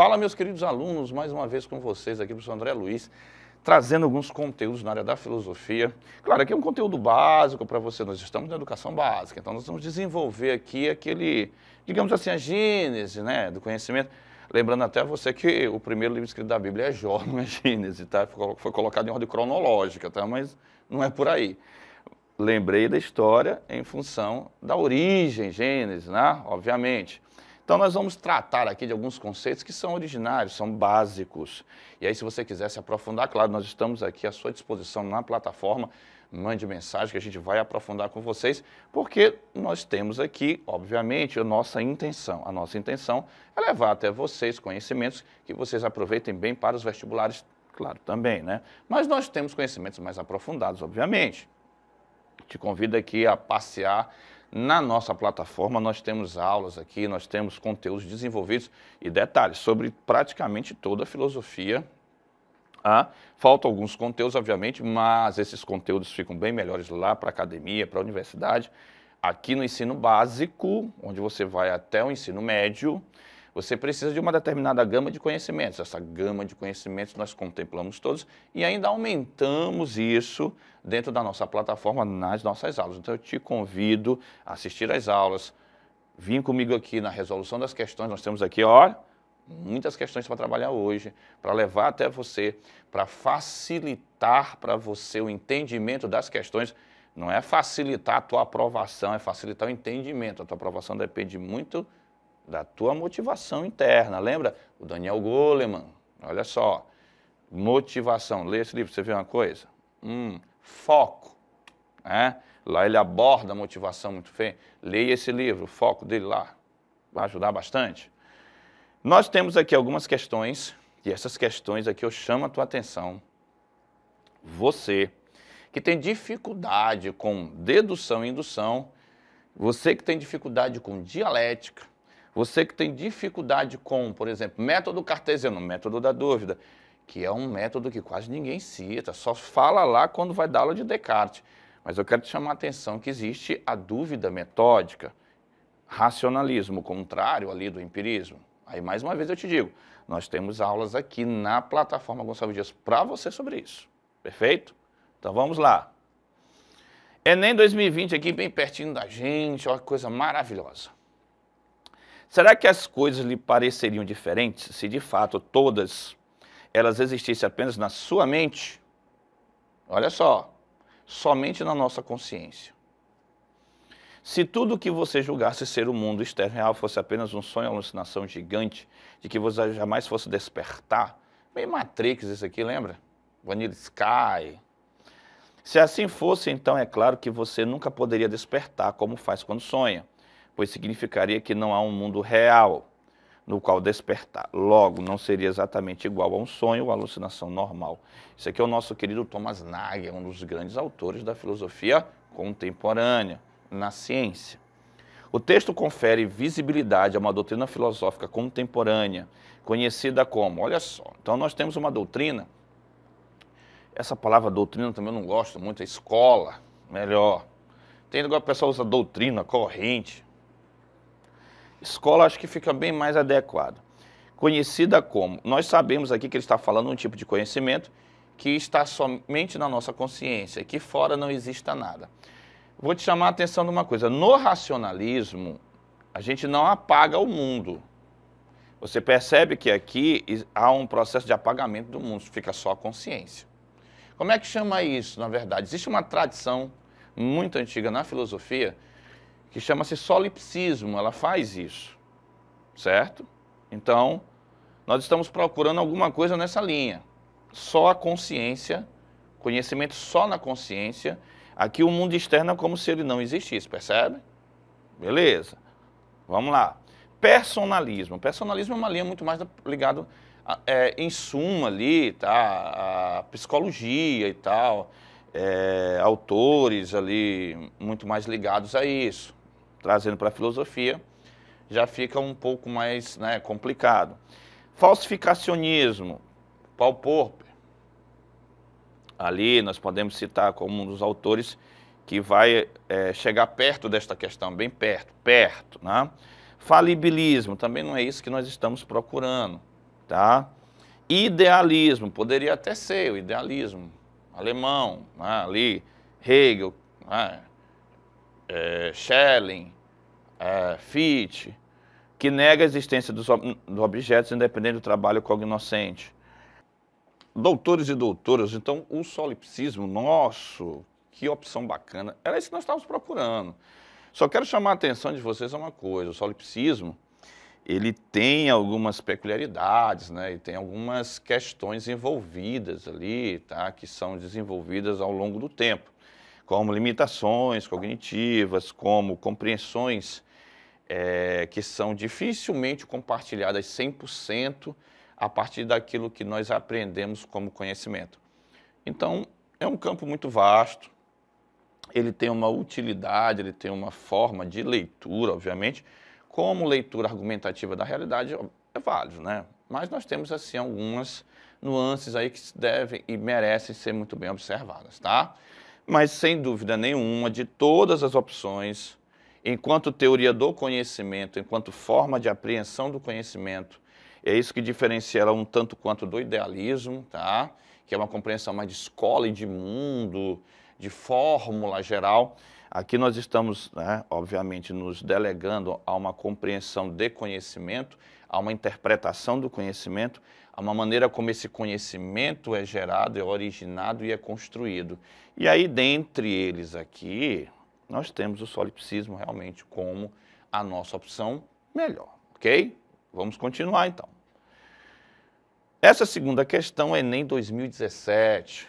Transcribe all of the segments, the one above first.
Fala, meus queridos alunos, mais uma vez com vocês aqui, professor André Luiz, trazendo alguns conteúdos na área da filosofia. Claro, aqui é um conteúdo básico para você, nós estamos na educação básica, então nós vamos desenvolver aqui aquele, digamos assim, a gênese né, do conhecimento. Lembrando até você que o primeiro livro escrito da Bíblia é Jó, não é Gênesis, tá? Foi colocado em ordem cronológica, tá? Mas não é por aí. Lembrei da história em função da origem, Gênesis, né? Obviamente. Então, nós vamos tratar aqui de alguns conceitos que são originários, são básicos. E aí, se você quiser se aprofundar, claro, nós estamos aqui à sua disposição na plataforma. Mande mensagem que a gente vai aprofundar com vocês, porque nós temos aqui, obviamente, a nossa intenção. A nossa intenção é levar até vocês conhecimentos que vocês aproveitem bem para os vestibulares, claro, também, né? Mas nós temos conhecimentos mais aprofundados, obviamente. Te convido aqui a passear na nossa plataforma, nós temos aulas aqui, nós temos conteúdos desenvolvidos e detalhes sobre praticamente toda a filosofia. Ah, faltam alguns conteúdos, obviamente, mas esses conteúdos ficam bem melhores lá para a academia, para a universidade. Aqui no ensino básico, onde você vai até o ensino médio, você precisa de uma determinada gama de conhecimentos. Essa gama de conhecimentos nós contemplamos todos e ainda aumentamos isso dentro da nossa plataforma nas nossas aulas. Então eu te convido a assistir às aulas. vir comigo aqui na resolução das questões. Nós temos aqui, ó, muitas questões para trabalhar hoje, para levar até você, para facilitar para você o entendimento das questões. Não é facilitar a tua aprovação, é facilitar o entendimento. A tua aprovação depende muito da tua motivação interna. Lembra? O Daniel Goleman, olha só. Motivação. Lê esse livro, você vê uma coisa? Hum, foco. É? Lá ele aborda a motivação muito bem. Leia esse livro, o foco dele lá. Vai ajudar bastante. Nós temos aqui algumas questões, e essas questões aqui eu chamo a tua atenção. Você que tem dificuldade com dedução e indução, você que tem dificuldade com dialética, você que tem dificuldade com, por exemplo, método cartesiano, método da dúvida, que é um método que quase ninguém cita, só fala lá quando vai dar aula de Descartes. Mas eu quero te chamar a atenção que existe a dúvida metódica, racionalismo, contrário ali do empirismo. Aí, mais uma vez, eu te digo, nós temos aulas aqui na plataforma Gonçalves Dias para você sobre isso. Perfeito? Então, vamos lá. Enem 2020 aqui bem pertinho da gente, olha que coisa maravilhosa. Será que as coisas lhe pareceriam diferentes se de fato todas elas existissem apenas na sua mente? Olha só, somente na nossa consciência. Se tudo o que você julgasse ser o mundo externo real fosse apenas um sonho, uma alucinação gigante, de que você jamais fosse despertar, meio Matrix isso aqui, lembra? Vanilla Sky. Se assim fosse, então é claro que você nunca poderia despertar como faz quando sonha pois significaria que não há um mundo real no qual despertar. Logo, não seria exatamente igual a um sonho ou alucinação normal. Isso aqui é o nosso querido Thomas Nagel, um dos grandes autores da filosofia contemporânea na ciência. O texto confere visibilidade a uma doutrina filosófica contemporânea, conhecida como, olha só, então nós temos uma doutrina, essa palavra doutrina também eu não gosto muito, é escola, melhor. Tem negócio que o pessoal usa doutrina, corrente, escola acho que fica bem mais adequado. Conhecida como. Nós sabemos aqui que ele está falando um tipo de conhecimento que está somente na nossa consciência, que fora não exista nada. Vou te chamar a atenção de uma coisa. No racionalismo, a gente não apaga o mundo. Você percebe que aqui há um processo de apagamento do mundo, fica só a consciência. Como é que chama isso, na verdade? Existe uma tradição muito antiga na filosofia que chama-se solipsismo, ela faz isso, certo? Então, nós estamos procurando alguma coisa nessa linha. Só a consciência, conhecimento só na consciência, aqui o mundo externo é como se ele não existisse, percebe? Beleza. Vamos lá. Personalismo. Personalismo é uma linha muito mais ligada, é, em suma, ali, tá? A psicologia e tal. É, autores ali muito mais ligados a isso trazendo para a filosofia, já fica um pouco mais né, complicado. Falsificacionismo, Paul Popper. Ali nós podemos citar como um dos autores que vai é, chegar perto desta questão, bem perto, perto. Né? Falibilismo, também não é isso que nós estamos procurando. Tá? Idealismo, poderia até ser o idealismo alemão, né? ali, Hegel, né? é, eh, Schelling, é, eh, Fichte, que nega a existência dos, ob dos objetos independente do trabalho cognoscente. Doutores e doutoras, então o solipsismo nosso, que opção bacana, era isso que nós estávamos procurando. Só quero chamar a atenção de vocês a uma coisa, o solipsismo, ele tem algumas peculiaridades, né? E tem algumas questões envolvidas ali, tá? Que são desenvolvidas ao longo do tempo como limitações cognitivas, como compreensões é, que são dificilmente compartilhadas 100% a partir daquilo que nós aprendemos como conhecimento. Então, é um campo muito vasto, ele tem uma utilidade, ele tem uma forma de leitura, obviamente, como leitura argumentativa da realidade é válido, né? Mas nós temos, assim, algumas nuances aí que devem e merecem ser muito bem observadas, tá? Mas, sem dúvida nenhuma, de todas as opções, enquanto teoria do conhecimento, enquanto forma de apreensão do conhecimento, é isso que diferencia ela um tanto quanto do idealismo, tá? que é uma compreensão mais de escola e de mundo, de fórmula geral. Aqui nós estamos, né, obviamente, nos delegando a uma compreensão de conhecimento a uma interpretação do conhecimento, a uma maneira como esse conhecimento é gerado, é originado e é construído. E aí, dentre eles aqui, nós temos o solipsismo realmente como a nossa opção melhor, ok? Vamos continuar então. Essa segunda questão é Enem 2017.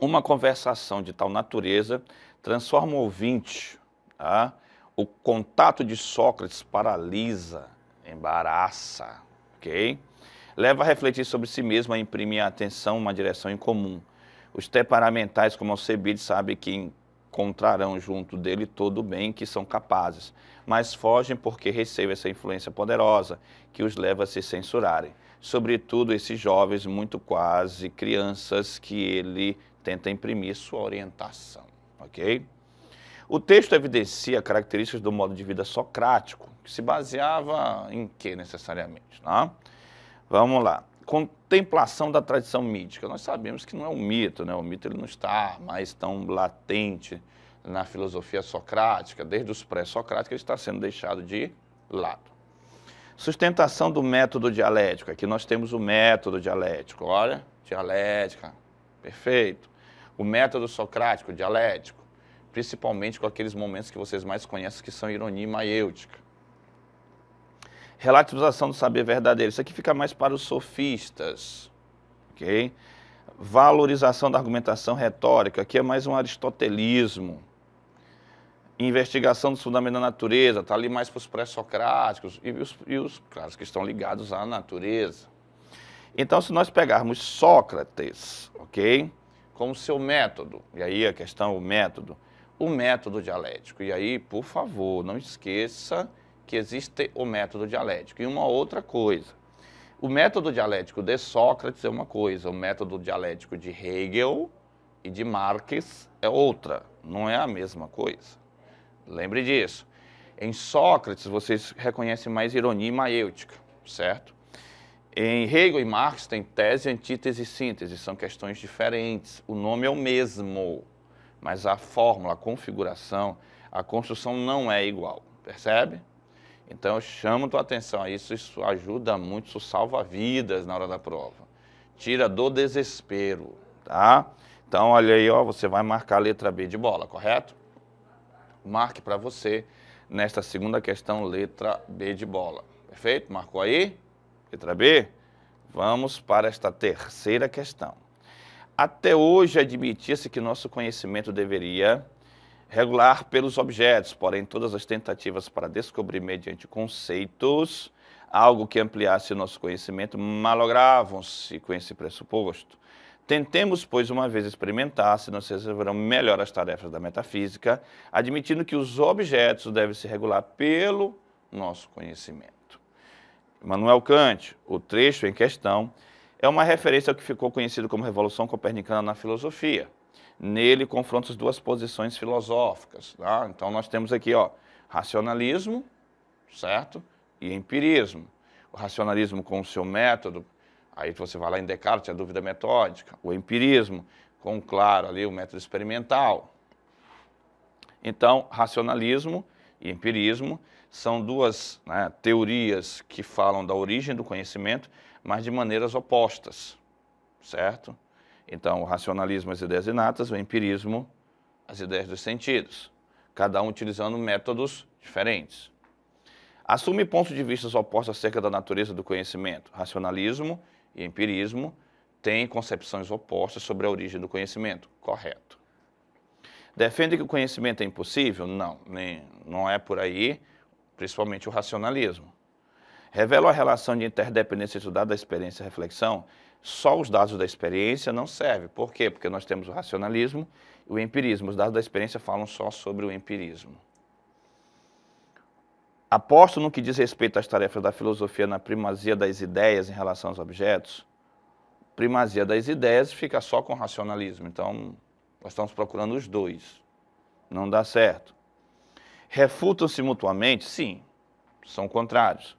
Uma conversação de tal natureza transforma o ouvinte, tá? O contato de Sócrates paralisa Embaraça, ok? Leva a refletir sobre si mesmo, a imprimir a atenção uma direção em comum. Os temperamentais, como o Alcebide, sabem que encontrarão junto dele todo o bem que são capazes, mas fogem porque recebem essa influência poderosa que os leva a se censurarem. Sobretudo esses jovens, muito quase crianças, que ele tenta imprimir sua orientação, ok? O texto evidencia características do modo de vida socrático, se baseava em que necessariamente? Né? Vamos lá. Contemplação da tradição mítica. Nós sabemos que não é um mito, né? o mito ele não está mais tão latente na filosofia socrática, desde os pré-socráticos, ele está sendo deixado de lado. Sustentação do método dialético. Aqui nós temos o método dialético. Olha, dialética, perfeito. O método socrático, dialético, principalmente com aqueles momentos que vocês mais conhecem, que são ironia e maêutica relativização do saber verdadeiro. Isso aqui fica mais para os sofistas, ok? Valorização da argumentação retórica, aqui é mais um aristotelismo. Investigação do fundamento da natureza, está ali mais para os pré-socráticos e os, e os caras que estão ligados à natureza. Então, se nós pegarmos Sócrates, ok? Como seu método, e aí a questão, o método, o método dialético. E aí, por favor, não esqueça que existe o método dialético. E uma outra coisa, o método dialético de Sócrates é uma coisa, o método dialético de Hegel e de Marx é outra, não é a mesma coisa. Lembre disso. Em Sócrates, vocês reconhecem mais ironia e maêutica, certo? Em Hegel e Marx tem tese, antítese e síntese, são questões diferentes. O nome é o mesmo, mas a fórmula, a configuração, a construção não é igual, percebe? Então eu chamo tua atenção, isso, isso ajuda muito, isso salva vidas na hora da prova. Tira do desespero, tá? Então olha aí, ó, você vai marcar a letra B de bola, correto? Marque para você nesta segunda questão letra B de bola. Perfeito? Marcou aí? Letra B? Vamos para esta terceira questão. Até hoje admitia-se que nosso conhecimento deveria regular pelos objetos, porém todas as tentativas para descobrir mediante conceitos algo que ampliasse o nosso conhecimento malogravam-se com esse pressuposto. Tentemos, pois, uma vez experimentar se nós resolverão melhor as tarefas da metafísica, admitindo que os objetos devem se regular pelo nosso conhecimento. Manuel Kant, o trecho em questão, é uma referência ao que ficou conhecido como Revolução Copernicana na filosofia. Nele confronta as duas posições filosóficas. Tá? Então nós temos aqui ó, racionalismo, certo? E empirismo. O racionalismo com o seu método, aí você vai lá em Descartes, a dúvida metódica. O empirismo com, claro, ali o método experimental. Então, racionalismo e empirismo são duas né, teorias que falam da origem do conhecimento, mas de maneiras opostas, certo? Então, o racionalismo, as ideias inatas, o empirismo, as ideias dos sentidos, cada um utilizando métodos diferentes. Assume pontos de vista opostos acerca da natureza do conhecimento. Racionalismo e empirismo têm concepções opostas sobre a origem do conhecimento. Correto. Defende que o conhecimento é impossível? Não, nem, não é por aí, principalmente o racionalismo. Revela a relação de interdependência estudada da experiência e reflexão só os dados da experiência não servem. Por quê? Porque nós temos o racionalismo e o empirismo. Os dados da experiência falam só sobre o empirismo. Aposto no que diz respeito às tarefas da filosofia na primazia das ideias em relação aos objetos. Primazia das ideias fica só com o racionalismo. Então, nós estamos procurando os dois. Não dá certo. Refutam-se mutuamente? Sim, são contrários.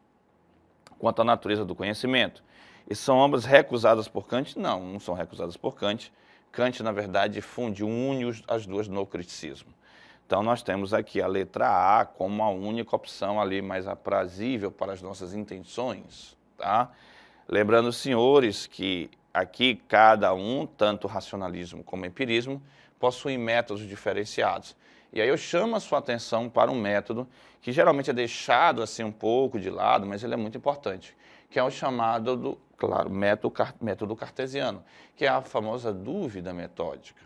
Quanto à natureza do conhecimento, e são obras recusadas por Kant? Não, não são recusadas por Kant. Kant, na verdade, funde, une as duas no criticismo. Então, nós temos aqui a letra A como a única opção ali mais aprazível para as nossas intenções. Tá? Lembrando, senhores, que aqui cada um, tanto racionalismo como empirismo, possuem métodos diferenciados. E aí eu chamo a sua atenção para um método que geralmente é deixado assim um pouco de lado, mas ele é muito importante, que é o chamado do, claro, método, método cartesiano, que é a famosa dúvida metódica.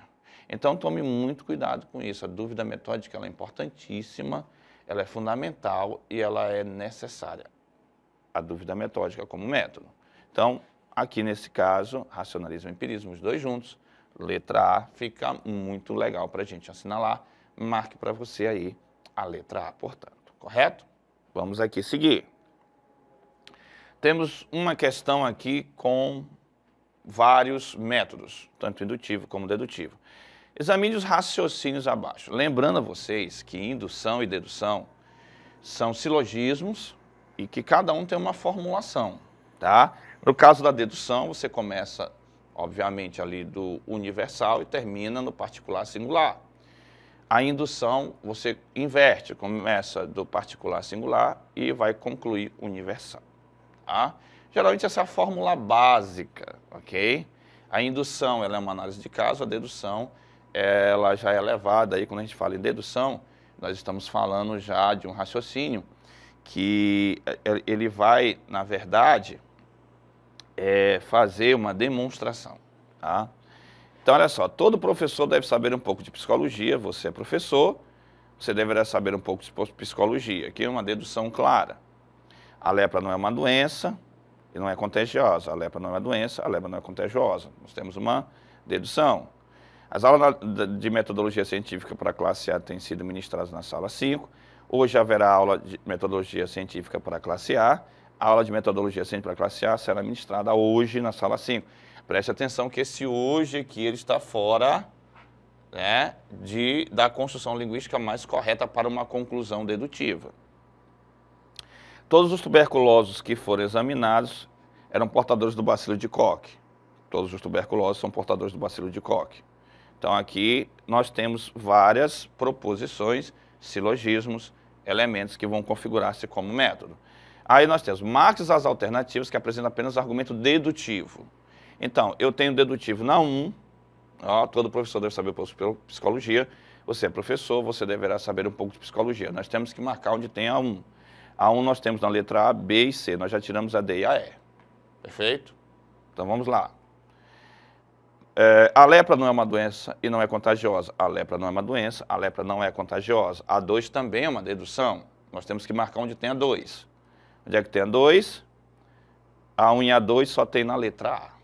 Então tome muito cuidado com isso. A dúvida metódica ela é importantíssima, ela é fundamental e ela é necessária. A dúvida metódica como método. Então, aqui nesse caso, racionalismo e empirismo, os dois juntos, letra A fica muito legal para a gente assinalar. Marque para você aí a letra A, portanto, correto? Vamos aqui seguir. Temos uma questão aqui com vários métodos, tanto indutivo como dedutivo. Examine os raciocínios abaixo. Lembrando a vocês que indução e dedução são silogismos e que cada um tem uma formulação, tá? No caso da dedução, você começa, obviamente, ali do universal e termina no particular singular. A indução, você inverte, começa do particular singular e vai concluir universal. Tá? Geralmente essa é a fórmula básica, ok? A indução ela é uma análise de caso, a dedução ela já é levada aí quando a gente fala em dedução, nós estamos falando já de um raciocínio que é, é, ele vai, na verdade, é fazer uma demonstração. Tá? Então, olha só, todo professor deve saber um pouco de psicologia, você é professor, você deverá saber um pouco de psicologia, aqui é uma dedução clara. A lepra não é uma doença e não é contagiosa. A lepra não é uma doença, a lepra não é contagiosa. Nós temos uma dedução. As aulas de metodologia científica para a classe A têm sido ministradas na sala 5. Hoje haverá aula de metodologia científica para a classe A. A aula de metodologia científica para a classe A será ministrada hoje na sala 5. Preste atenção que esse hoje aqui ele está fora né, de, da construção linguística mais correta para uma conclusão dedutiva. Todos os tuberculosos que foram examinados eram portadores do bacilo de Koch. Todos os tuberculosos são portadores do bacilo de Koch. Então aqui nós temos várias proposições, silogismos, elementos que vão configurar-se como método. Aí nós temos Marx as alternativas que apresentam apenas argumento dedutivo. Então, eu tenho dedutivo na 1, ó, todo professor deve saber um pouco de psicologia, você é professor, você deverá saber um pouco de psicologia. Nós temos que marcar onde tem a 1. A1 nós temos na letra A, B e C. Nós já tiramos a D e a E. Perfeito? Então vamos lá. É, a lepra não é uma doença e não é contagiosa. A lepra não é uma doença, a lepra não é contagiosa. A 2 também é uma dedução. Nós temos que marcar onde tem a 2. Onde é que tem a 2? A 1 e a 2 só tem na letra A.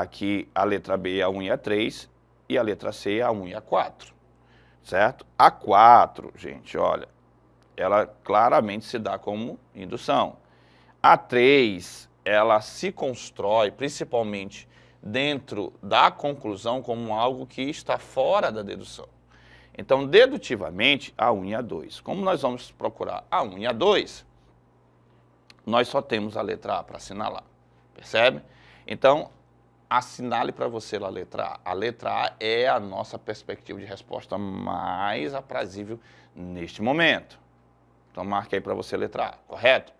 Aqui a letra B é a 1 e a 3 e a letra C é a 1 e a 4. Certo? A 4, gente, olha, ela claramente se dá como indução. A 3, ela se constrói principalmente dentro da conclusão como algo que está fora da dedução. Então, dedutivamente, a 1 e a 2. Como nós vamos procurar a 1 e a 2, nós só temos a letra A para assinalar, percebe? Então, assinale para você a letra A. A letra A é a nossa perspectiva de resposta mais aprazível neste momento. Então marque aí para você a letra A, correto?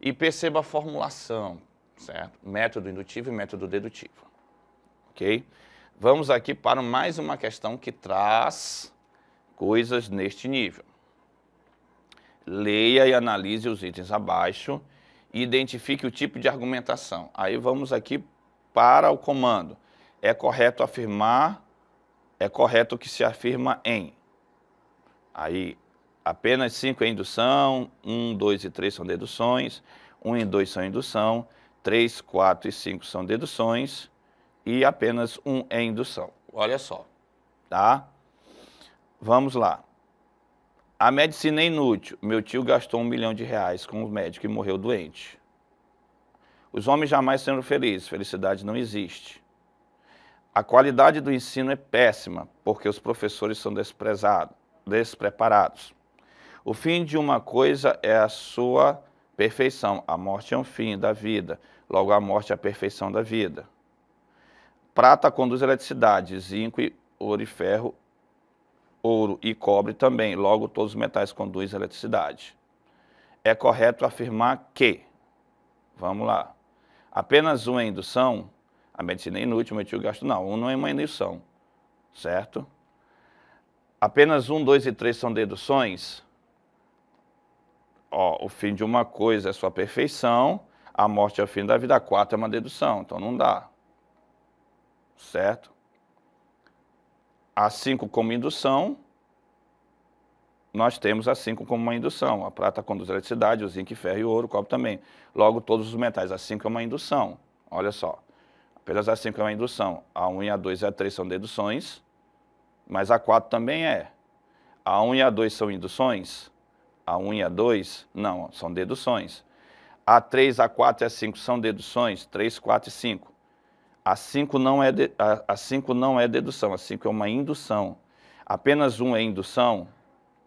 E perceba a formulação, certo? Método indutivo e método dedutivo, ok? Vamos aqui para mais uma questão que traz coisas neste nível. Leia e analise os itens abaixo e identifique o tipo de argumentação. Aí vamos aqui para o comando. É correto afirmar, é correto o que se afirma em. Aí Apenas cinco é indução, um, dois e três são deduções, um e dois são indução, três, quatro e cinco são deduções e apenas um é indução. Olha só. Tá? Vamos lá. A medicina é inútil. Meu tio gastou um milhão de reais com o médico e morreu doente. Os homens jamais serão felizes. Felicidade não existe. A qualidade do ensino é péssima, porque os professores são desprezados, despreparados. O fim de uma coisa é a sua perfeição. A morte é um fim da vida, logo a morte é a perfeição da vida. Prata conduz eletricidade, zinco, e ouro e ferro, ouro e cobre também, logo todos os metais conduzem eletricidade. É correto afirmar que, vamos lá, apenas uma indução, a medicina é inútil, meu tio gasto não, um não é uma indução, certo? Apenas um, dois e três são deduções, ó, o fim de uma coisa é sua perfeição, a morte é o fim da vida, a quatro é uma dedução, então não dá. Certo? A cinco como indução, nós temos a cinco como uma indução. A prata conduz a eletricidade, o zinco, ferro e o ouro, o cobre também. Logo, todos os metais. A cinco é uma indução. Olha só. Apenas a cinco é uma indução. A 1 um e a 2 e a 3 são deduções, mas a 4 também é. A 1 um e a 2 são induções, a1 e A2, não, são deduções. A3, A4 e A5 são deduções? 3, 4 e 5. A5 não é, de, a, a não é dedução, A5 é uma indução. Apenas 1 é indução?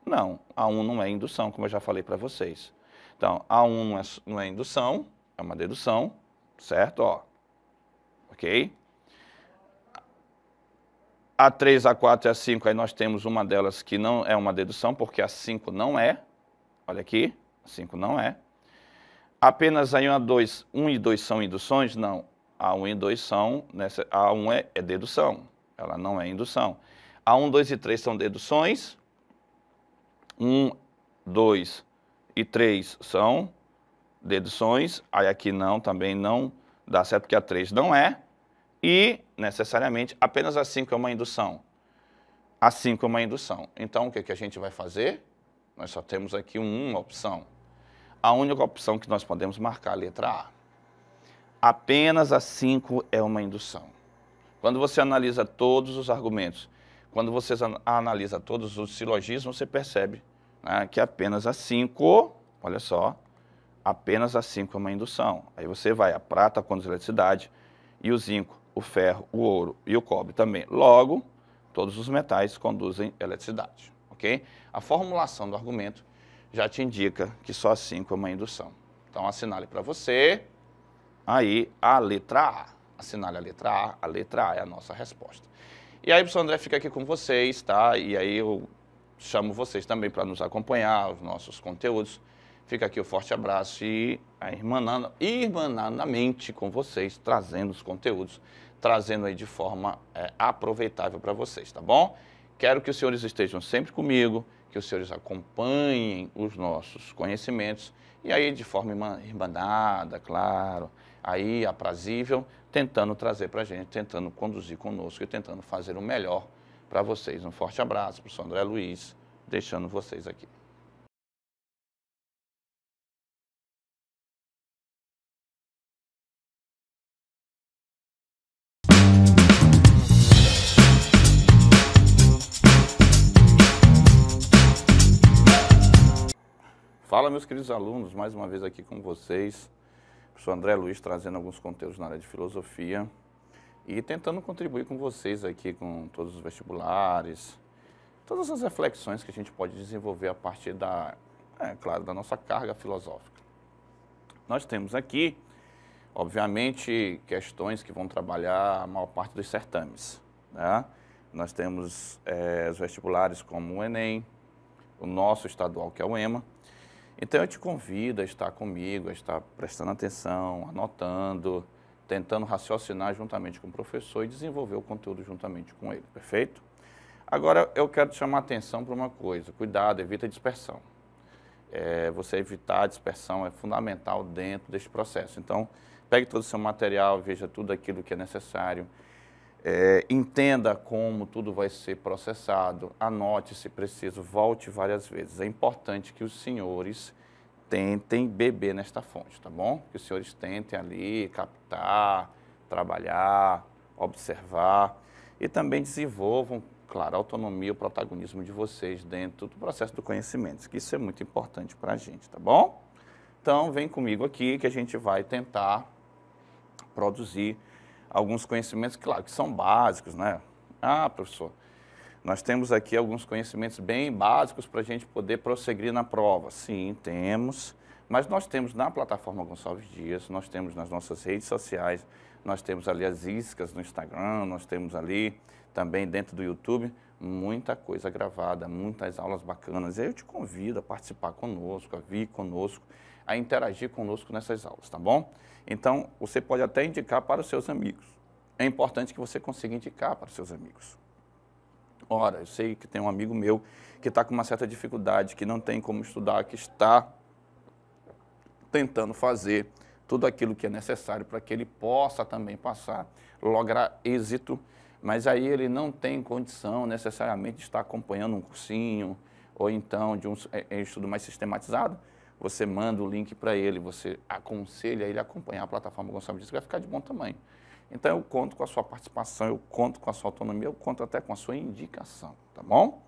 Não, A1 não é indução, como eu já falei para vocês. Então, A1 não é, não é indução, é uma dedução, certo? Ó, ok? A3, A4 e A5, aí nós temos uma delas que não é uma dedução, porque A5 não é, Olha aqui, 5 não é. Apenas a 1 a 2, 1 e 2 são induções? Não. A 1 e 2 são, nessa, a 1 é, é dedução, ela não é indução. A 1, 2 e 3 são deduções. 1, 2 e 3 são deduções. Aí aqui não, também não dá certo, porque a 3 não é. E, necessariamente, apenas a 5 é uma indução. A 5 é uma indução. Então, o que, que a gente vai fazer? Nós só temos aqui uma opção. A única opção que nós podemos marcar a letra A. Apenas a 5 é uma indução. Quando você analisa todos os argumentos, quando você analisa todos os silogismos, você percebe né, que apenas a 5, olha só, apenas a 5 é uma indução. Aí você vai a prata conduz eletricidade e o zinco, o ferro, o ouro e o cobre também. Logo, todos os metais conduzem eletricidade, ok? a formulação do argumento já te indica que só assim como a indução. Então, assinale para você, aí a letra A. Assinale a letra A, a letra A é a nossa resposta. E aí, professor André fica aqui com vocês, tá? E aí eu chamo vocês também para nos acompanhar, os nossos conteúdos. Fica aqui o um forte abraço e irmanando, irmananamente com vocês, trazendo os conteúdos, trazendo aí de forma é, aproveitável para vocês, tá bom? Quero que os senhores estejam sempre comigo, que os senhores acompanhem os nossos conhecimentos e aí de forma irmandada, claro, aí aprazível, tentando trazer para a gente, tentando conduzir conosco e tentando fazer o melhor para vocês. Um forte abraço para o André Luiz, deixando vocês aqui. meus queridos alunos, mais uma vez aqui com vocês. Sou professor André Luiz trazendo alguns conteúdos na área de filosofia e tentando contribuir com vocês aqui com todos os vestibulares, todas as reflexões que a gente pode desenvolver a partir da, é claro, da nossa carga filosófica. Nós temos aqui, obviamente, questões que vão trabalhar a maior parte dos certames. Né? Nós temos é, os vestibulares como o Enem, o nosso estadual, que é o EMA, então eu te convido a estar comigo, a estar prestando atenção, anotando, tentando raciocinar juntamente com o professor e desenvolver o conteúdo juntamente com ele, perfeito? Agora eu quero te chamar a atenção para uma coisa, cuidado, evita dispersão. É, você evitar a dispersão é fundamental dentro deste processo. Então, pegue todo o seu material, veja tudo aquilo que é necessário é, entenda como tudo vai ser processado, anote se preciso, volte várias vezes. É importante que os senhores tentem beber nesta fonte, tá bom? Que os senhores tentem ali captar, trabalhar, observar e também desenvolvam, claro, a autonomia e o protagonismo de vocês dentro do processo do conhecimento, que isso é muito importante para a gente, tá bom? Então, vem comigo aqui que a gente vai tentar produzir alguns conhecimentos, claro, que são básicos, né? Ah, professor, nós temos aqui alguns conhecimentos bem básicos para a gente poder prosseguir na prova. Sim, temos, mas nós temos na plataforma Gonçalves Dias, nós temos nas nossas redes sociais, nós temos ali as iscas no Instagram, nós temos ali também dentro do YouTube muita coisa gravada, muitas aulas bacanas. E eu te convido a participar conosco, a vir conosco, a interagir conosco nessas aulas, tá bom? Então, você pode até indicar para os seus amigos. É importante que você consiga indicar para os seus amigos. Ora, eu sei que tem um amigo meu que está com uma certa dificuldade, que não tem como estudar, que está tentando fazer tudo aquilo que é necessário para que ele possa também passar, lograr êxito, mas aí ele não tem condição necessariamente de estar acompanhando um cursinho ou então de um é, é, estudo mais sistematizado você manda o link para ele, você aconselha ele a acompanhar a plataforma Gonçalves Dias, vai ficar de bom tamanho. Então eu conto com a sua participação, eu conto com a sua autonomia, eu conto até com a sua indicação, tá bom?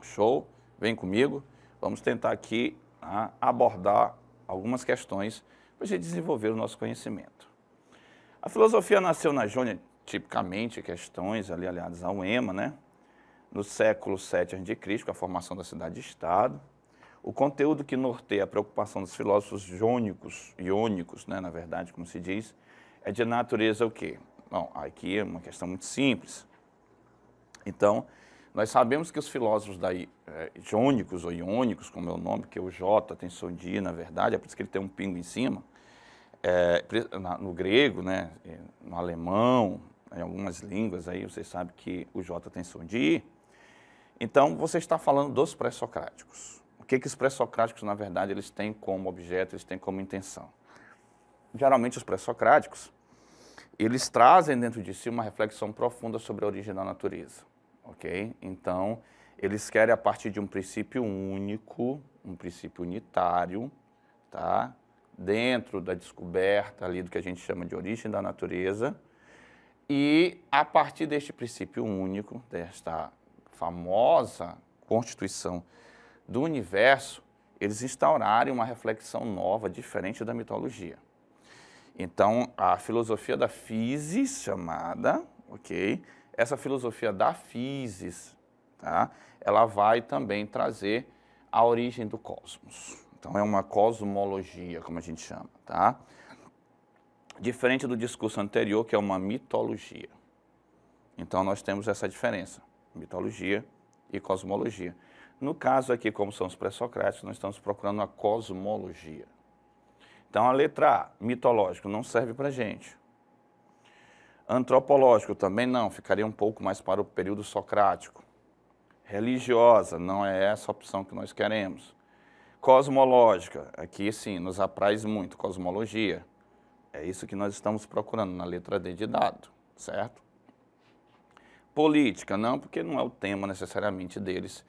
Show, vem comigo. Vamos tentar aqui tá, abordar algumas questões para a gente desenvolver o nosso conhecimento. A filosofia nasceu na Jônia, tipicamente, questões ali aliadas ao EMA, né? No século VII a.C., com a formação da cidade-estado. O conteúdo que norteia a preocupação dos filósofos jônicos, iônicos, né, na verdade, como se diz, é de natureza o quê? Bom, aqui é uma questão muito simples. Então, nós sabemos que os filósofos daí, é, jônicos ou iônicos, como é o nome, que é o J, tem som de I, na verdade, é por isso que ele tem um pingo em cima, é, no grego, né, no alemão, em algumas línguas aí, você sabe que o J tem som de I. Então, você está falando dos pré-socráticos que, que os pré-socráticos, na verdade, eles têm como objeto, eles têm como intenção? Geralmente, os pré-socráticos, eles trazem dentro de si uma reflexão profunda sobre a origem da natureza, ok? Então, eles querem, a partir de um princípio único, um princípio unitário, tá? dentro da descoberta ali do que a gente chama de origem da natureza. E a partir deste princípio único, desta famosa constituição do universo, eles instaurarem uma reflexão nova, diferente da mitologia. Então, a filosofia da physis, chamada, ok? Essa filosofia da physis, tá? Ela vai também trazer a origem do cosmos. Então, é uma cosmologia, como a gente chama, tá? Diferente do discurso anterior, que é uma mitologia. Então, nós temos essa diferença, mitologia e cosmologia. No caso aqui, como são os pré-socráticos, nós estamos procurando a cosmologia. Então, a letra A, mitológico, não serve para gente. Antropológico também não, ficaria um pouco mais para o período socrático. Religiosa, não é essa a opção que nós queremos. Cosmológica, aqui sim, nos apraz muito, cosmologia. É isso que nós estamos procurando na letra D de dado, certo? Política, não, porque não é o tema necessariamente deles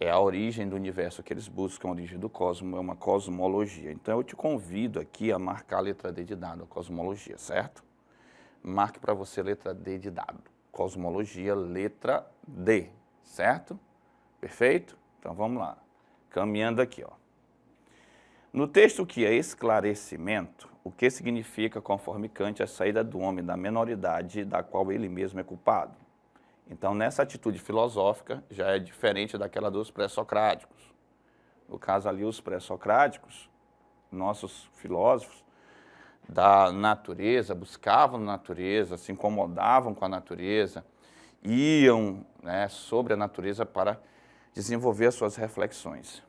é a origem do universo que eles buscam, a origem do cosmo, é uma cosmologia. Então eu te convido aqui a marcar a letra D de dado, cosmologia, certo? Marque para você letra D de dado, cosmologia, letra D, certo? Perfeito? Então vamos lá, caminhando aqui. Ó. No texto que é esclarecimento, o que significa, conforme Kant, a saída do homem da menoridade da qual ele mesmo é culpado? Então, nessa atitude filosófica, já é diferente daquela dos pré-socráticos. No caso ali, os pré-socráticos, nossos filósofos da natureza, buscavam a natureza, se incomodavam com a natureza, iam né, sobre a natureza para desenvolver as suas reflexões.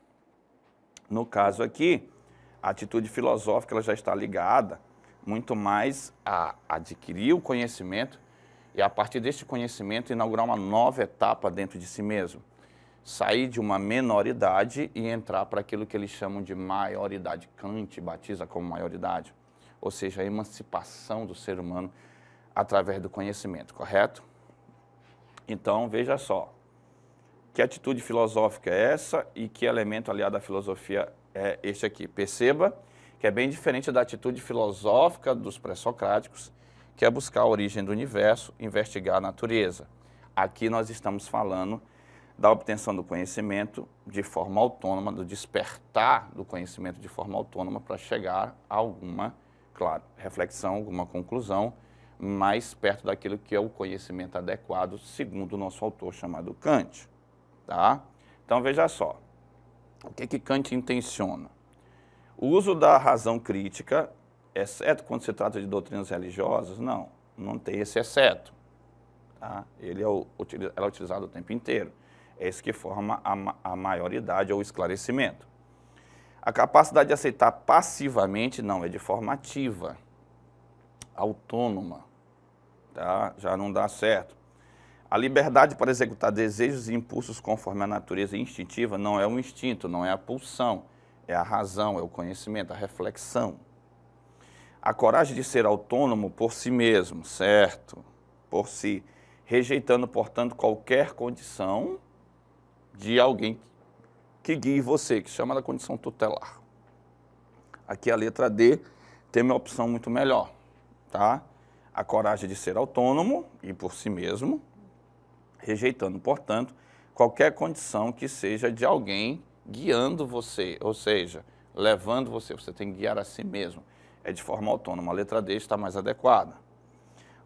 No caso aqui, a atitude filosófica ela já está ligada muito mais a adquirir o conhecimento e, a partir deste conhecimento, inaugurar uma nova etapa dentro de si mesmo. Sair de uma menoridade e entrar para aquilo que eles chamam de maioridade. Kant batiza como maioridade, ou seja, a emancipação do ser humano através do conhecimento, correto? Então, veja só, que atitude filosófica é essa e que elemento aliado à filosofia é este aqui? Perceba que é bem diferente da atitude filosófica dos pré-socráticos que é buscar a origem do universo, investigar a natureza. Aqui nós estamos falando da obtenção do conhecimento de forma autônoma, do despertar do conhecimento de forma autônoma para chegar a alguma, claro, reflexão, alguma conclusão mais perto daquilo que é o conhecimento adequado, segundo o nosso autor chamado Kant. Tá? Então veja só, o que, que Kant intenciona? O uso da razão crítica exceto é quando se trata de doutrinas religiosas, não, não tem esse exceto. Tá? Ele é, o, ela é utilizado o tempo inteiro. É isso que forma a, a maioridade ou esclarecimento. A capacidade de aceitar passivamente não é de forma ativa, autônoma. Tá? Já não dá certo. A liberdade para executar desejos e impulsos conforme a natureza instintiva não é um instinto, não é a pulsão, é a razão, é o conhecimento, a reflexão. A coragem de ser autônomo por si mesmo, certo? Por si, rejeitando, portanto, qualquer condição de alguém que guie você, que chama da condição tutelar. Aqui a letra D tem uma opção muito melhor, tá? A coragem de ser autônomo e por si mesmo, rejeitando, portanto, qualquer condição que seja de alguém guiando você, ou seja, levando você, você tem que guiar a si mesmo é de forma autônoma. A letra D está mais adequada.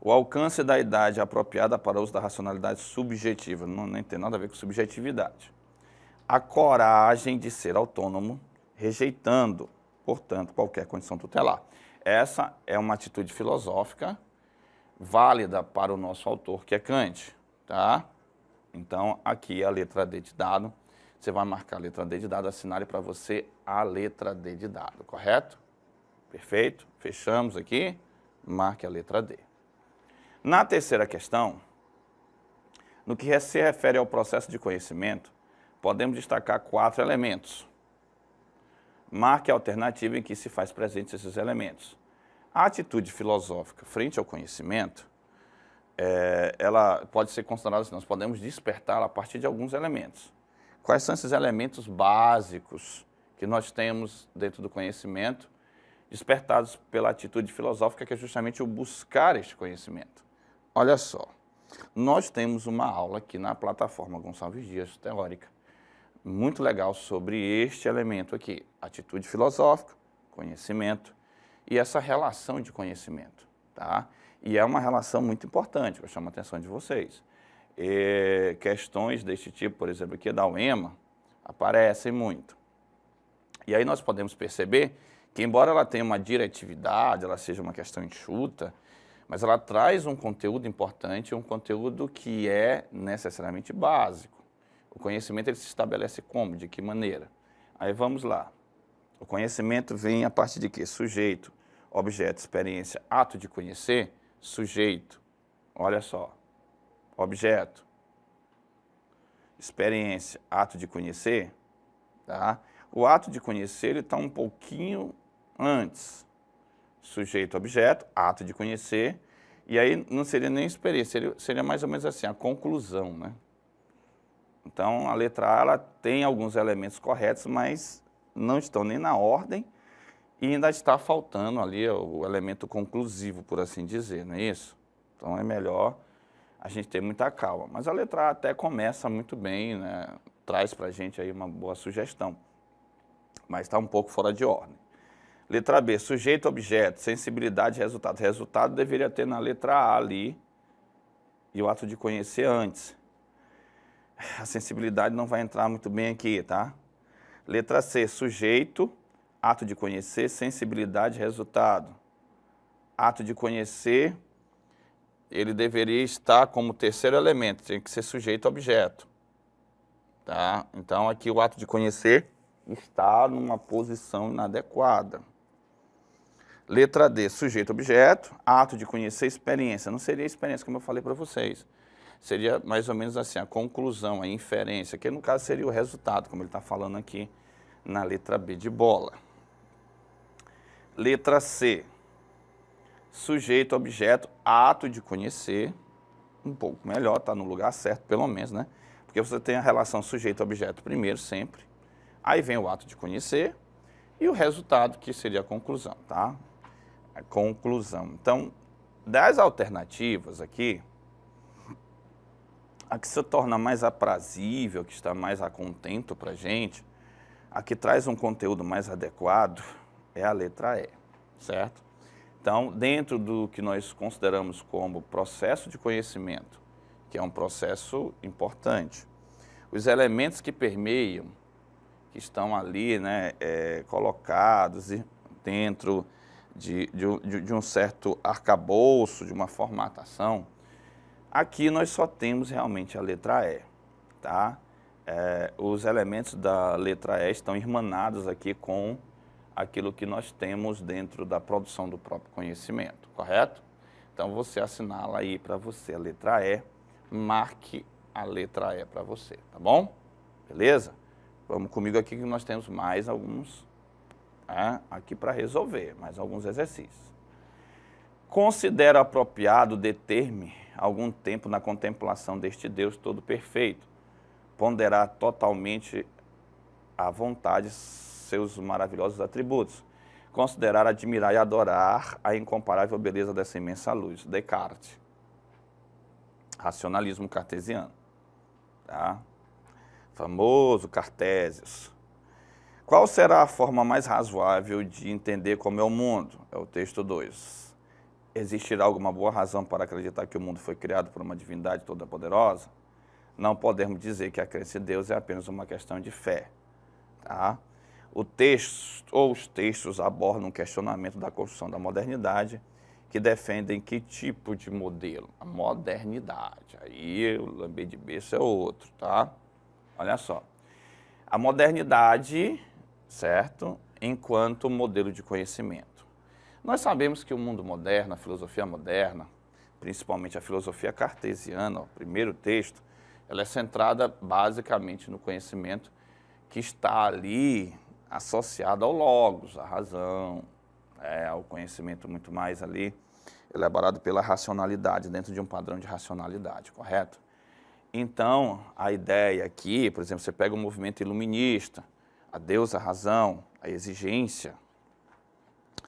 O alcance da idade apropriada para o uso da racionalidade subjetiva, não, nem tem nada a ver com subjetividade. A coragem de ser autônomo, rejeitando, portanto, qualquer condição tutelar. Essa é uma atitude filosófica válida para o nosso autor, que é Kant, tá? Então, aqui é a letra D de dado. Você vai marcar a letra D de dado, assinale para você a letra D de dado, correto? Perfeito? Fechamos aqui. Marque a letra D. Na terceira questão, no que se refere ao processo de conhecimento, podemos destacar quatro elementos. Marque a alternativa em que se faz presente esses elementos. A atitude filosófica frente ao conhecimento, é, ela pode ser considerada, assim, nós podemos despertá-la a partir de alguns elementos. Quais são esses elementos básicos que nós temos dentro do conhecimento despertados pela atitude filosófica, que é justamente o buscar este conhecimento. Olha só, nós temos uma aula aqui na plataforma Gonçalves Dias Teórica, muito legal sobre este elemento aqui, atitude filosófica, conhecimento e essa relação de conhecimento, tá? E é uma relação muito importante, eu chamo a atenção de vocês. E é, questões deste tipo, por exemplo, aqui da UEMA, aparecem muito. E aí nós podemos perceber que embora ela tenha uma diretividade, ela seja uma questão enxuta, mas ela traz um conteúdo importante, um conteúdo que é necessariamente básico. O conhecimento ele se estabelece como, de que maneira? Aí vamos lá. O conhecimento vem a partir de quê? Sujeito, objeto, experiência, ato de conhecer, sujeito. Olha só. Objeto, experiência, ato de conhecer, tá? O ato de conhecer ele está um pouquinho antes. Sujeito, objeto, ato de conhecer. E aí não seria nem experiência, seria, seria mais ou menos assim, a conclusão, né? Então, a letra A ela tem alguns elementos corretos, mas não estão nem na ordem e ainda está faltando ali o elemento conclusivo, por assim dizer, não é isso? Então, é melhor a gente ter muita calma. Mas a letra A até começa muito bem, né? traz para a gente aí uma boa sugestão, mas está um pouco fora de ordem. Letra B, sujeito, objeto, sensibilidade, resultado. Resultado deveria ter na letra A ali e o ato de conhecer antes. A sensibilidade não vai entrar muito bem aqui, tá? Letra C, sujeito, ato de conhecer, sensibilidade, resultado. Ato de conhecer, ele deveria estar como terceiro elemento, tem que ser sujeito objeto. Tá? Então aqui o ato de conhecer está numa posição inadequada. Letra D, sujeito objeto, ato de conhecer experiência. Não seria experiência, como eu falei para vocês. Seria mais ou menos assim, a conclusão, a inferência, que no caso seria o resultado, como ele está falando aqui na letra B de bola. Letra C, sujeito objeto, ato de conhecer. Um pouco melhor, está no lugar certo, pelo menos, né? Porque você tem a relação sujeito-objeto primeiro, sempre. Aí vem o ato de conhecer e o resultado, que seria a conclusão, tá? a conclusão. Então, das alternativas aqui, a que se torna mais aprazível, que está mais a contento para a gente, a que traz um conteúdo mais adequado é a letra E, certo? Então, dentro do que nós consideramos como processo de conhecimento, que é um processo importante, os elementos que permeiam, que estão ali né, é, colocados dentro de, de, de um certo arcabouço, de uma formatação, aqui nós só temos realmente a letra E, tá? É, os elementos da letra E estão irmanados aqui com aquilo que nós temos dentro da produção do próprio conhecimento, correto? Então você assinala aí para você a letra E, marque a letra E para você, tá bom? Beleza? Vamos comigo aqui que nós temos mais alguns né? aqui para resolver, mas alguns exercícios. Considero apropriado deter-me algum tempo na contemplação deste Deus todo perfeito, ponderar totalmente à vontade seus maravilhosos atributos, considerar, admirar e adorar a incomparável beleza dessa imensa luz. Descartes. Racionalismo cartesiano. Tá? Famoso Cartésios. Qual será a forma mais razoável de entender como é o mundo? É o texto 2. Existirá alguma boa razão para acreditar que o mundo foi criado por uma divindade toda-poderosa? Não podemos dizer que a crença em Deus é apenas uma questão de fé. Tá? O texto ou os textos abordam um questionamento da construção da modernidade que defendem que tipo de modelo? A modernidade. Aí o lambê de berço é outro, tá? Olha só. A modernidade certo? Enquanto modelo de conhecimento. Nós sabemos que o mundo moderno, a filosofia moderna, principalmente a filosofia cartesiana, o primeiro texto, ela é centrada basicamente no conhecimento que está ali associado ao logos, à razão, é, ao conhecimento muito mais ali elaborado pela racionalidade, dentro de um padrão de racionalidade, correto? Então, a ideia aqui, por exemplo, você pega o movimento iluminista, a Deus a razão, a exigência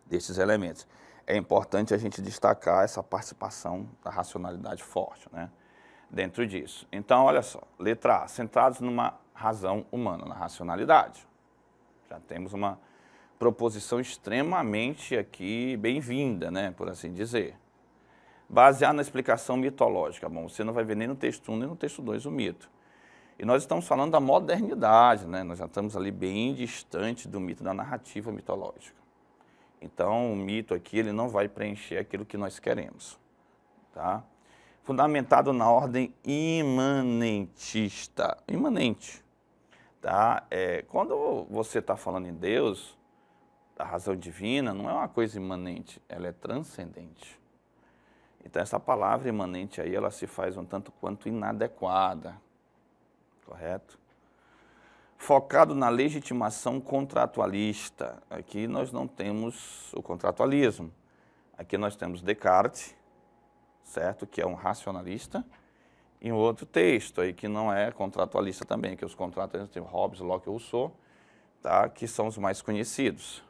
destes elementos. É importante a gente destacar essa participação da racionalidade forte né, dentro disso. Então, olha só, letra A, centrados numa razão humana, na racionalidade. Já temos uma proposição extremamente aqui bem-vinda, né, por assim dizer. baseada na explicação mitológica. Bom, você não vai ver nem no texto 1, nem no texto 2 o mito. E nós estamos falando da modernidade, né? nós já estamos ali bem distante do mito da narrativa mitológica. Então, o mito aqui ele não vai preencher aquilo que nós queremos. Tá? Fundamentado na ordem imanentista. Imanente. Tá? É, quando você está falando em Deus, a razão divina não é uma coisa imanente, ela é transcendente. Então, essa palavra imanente aí, ela se faz um tanto quanto inadequada correto? Focado na legitimação contratualista. Aqui nós não temos o contratualismo. Aqui nós temos Descartes, certo? Que é um racionalista, e um outro texto aí que não é contratualista também, que os contratos têm Hobbes, Locke e Rousseau, tá? que são os mais conhecidos.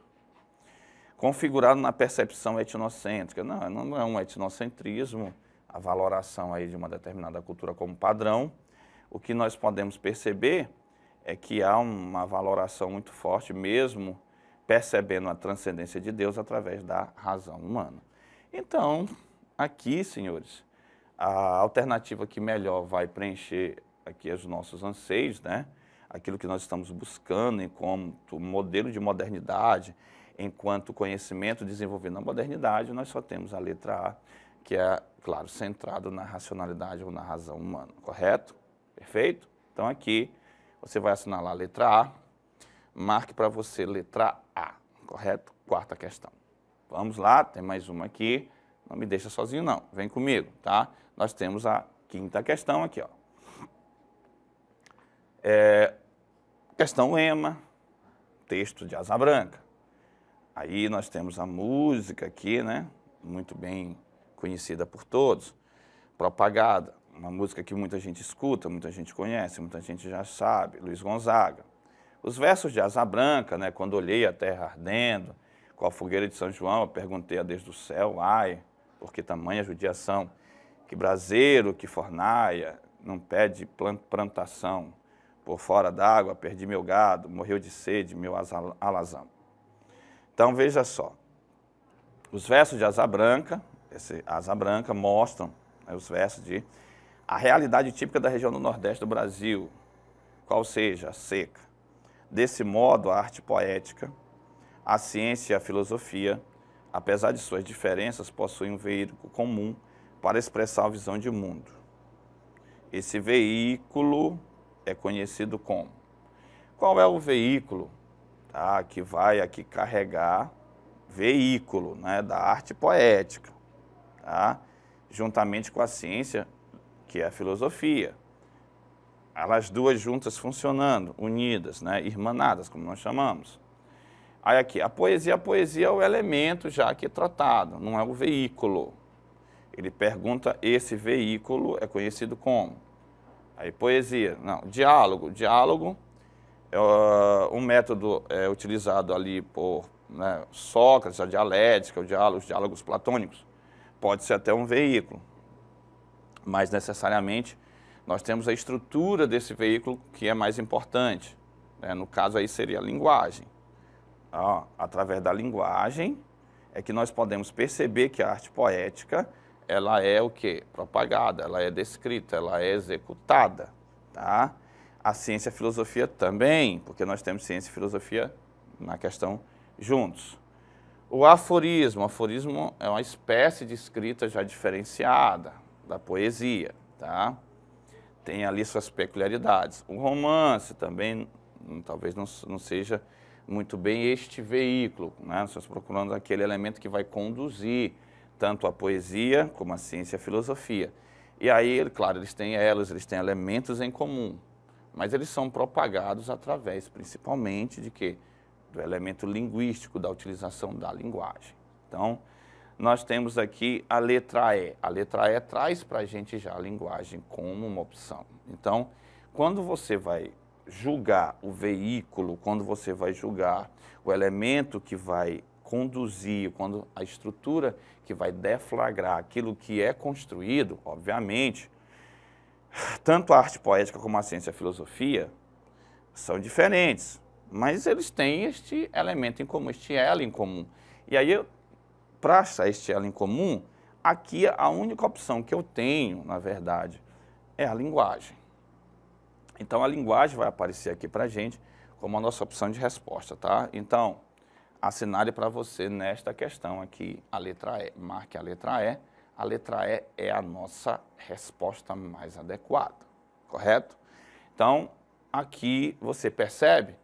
Configurado na percepção etnocêntrica. Não, não é um etnocentrismo, a valoração aí de uma determinada cultura como padrão, o que nós podemos perceber é que há uma valoração muito forte, mesmo percebendo a transcendência de Deus através da razão humana. Então, aqui, senhores, a alternativa que melhor vai preencher aqui os nossos anseios, né? aquilo que nós estamos buscando enquanto modelo de modernidade, enquanto conhecimento desenvolvido na modernidade, nós só temos a letra A, que é, claro, centrado na racionalidade ou na razão humana, correto? Perfeito? Então aqui você vai assinalar a letra A, marque para você letra A, correto? Quarta questão. Vamos lá, tem mais uma aqui. Não me deixa sozinho não, vem comigo, tá? Nós temos a quinta questão aqui, ó. É, questão EMA, texto de Asa Branca. Aí nós temos a música aqui, né? Muito bem conhecida por todos, propagada uma música que muita gente escuta, muita gente conhece, muita gente já sabe, Luiz Gonzaga. Os versos de Asa Branca, né, quando olhei a terra ardendo, com a fogueira de São João, eu perguntei a Deus do céu, ai, porque tamanha judiação, que braseiro, que fornaia, não pede plantação, por fora d'água, perdi meu gado, morreu de sede meu alazão. Então veja só, os versos de Asa Branca, esse Asa Branca mostram né, os versos de a realidade típica da região do Nordeste do Brasil, qual seja a seca. Desse modo, a arte poética, a ciência e a filosofia, apesar de suas diferenças, possuem um veículo comum para expressar a visão de mundo. Esse veículo é conhecido como. Qual é o veículo tá, que vai aqui carregar? Veículo né, da arte poética, tá, juntamente com a ciência que é a filosofia. Elas duas juntas funcionando, unidas, né? irmanadas, como nós chamamos. Aí aqui, a poesia, a poesia é o elemento já aqui é tratado, não é o veículo. Ele pergunta, esse veículo é conhecido como? Aí poesia, não, diálogo. Diálogo é uh, um método é, utilizado ali por né, Sócrates, a dialética, o diálogo, os diálogos platônicos. Pode ser até um veículo mas necessariamente nós temos a estrutura desse veículo que é mais importante. Né? No caso aí seria a linguagem. Ah, através da linguagem é que nós podemos perceber que a arte poética ela é o que propagada, ela é descrita, ela é executada, tá? A ciência e a filosofia também, porque nós temos ciência e filosofia na questão juntos. O aforismo, o aforismo é uma espécie de escrita já diferenciada, da poesia, tá? Tem ali suas peculiaridades. O romance também hum, talvez não, não seja muito bem este veículo, né? Nós estamos procurando aquele elemento que vai conduzir tanto a poesia como a ciência e a filosofia. E aí, claro, eles têm elas, eles têm elementos em comum, mas eles são propagados através, principalmente, de quê? Do elemento linguístico, da utilização da linguagem. Então, nós temos aqui a letra E. A letra E traz para a gente já a linguagem como uma opção. Então, quando você vai julgar o veículo, quando você vai julgar o elemento que vai conduzir, quando a estrutura que vai deflagrar aquilo que é construído, obviamente, tanto a arte poética como a ciência e a filosofia são diferentes, mas eles têm este elemento em comum, este elo em comum. E aí eu para achar este elo em comum, aqui a única opção que eu tenho, na verdade, é a linguagem. Então, a linguagem vai aparecer aqui para a gente como a nossa opção de resposta, tá? Então, assinale para você nesta questão aqui a letra E. Marque a letra E. A letra E é a nossa resposta mais adequada, correto? Então, aqui você percebe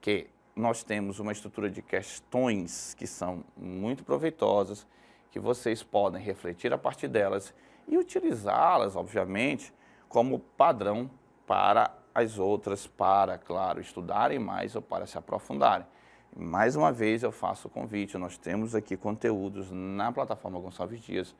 que nós temos uma estrutura de questões que são muito proveitosas, que vocês podem refletir a partir delas e utilizá-las, obviamente, como padrão para as outras, para, claro, estudarem mais ou para se aprofundarem. Mais uma vez eu faço o convite, nós temos aqui conteúdos na plataforma Gonçalves Dias,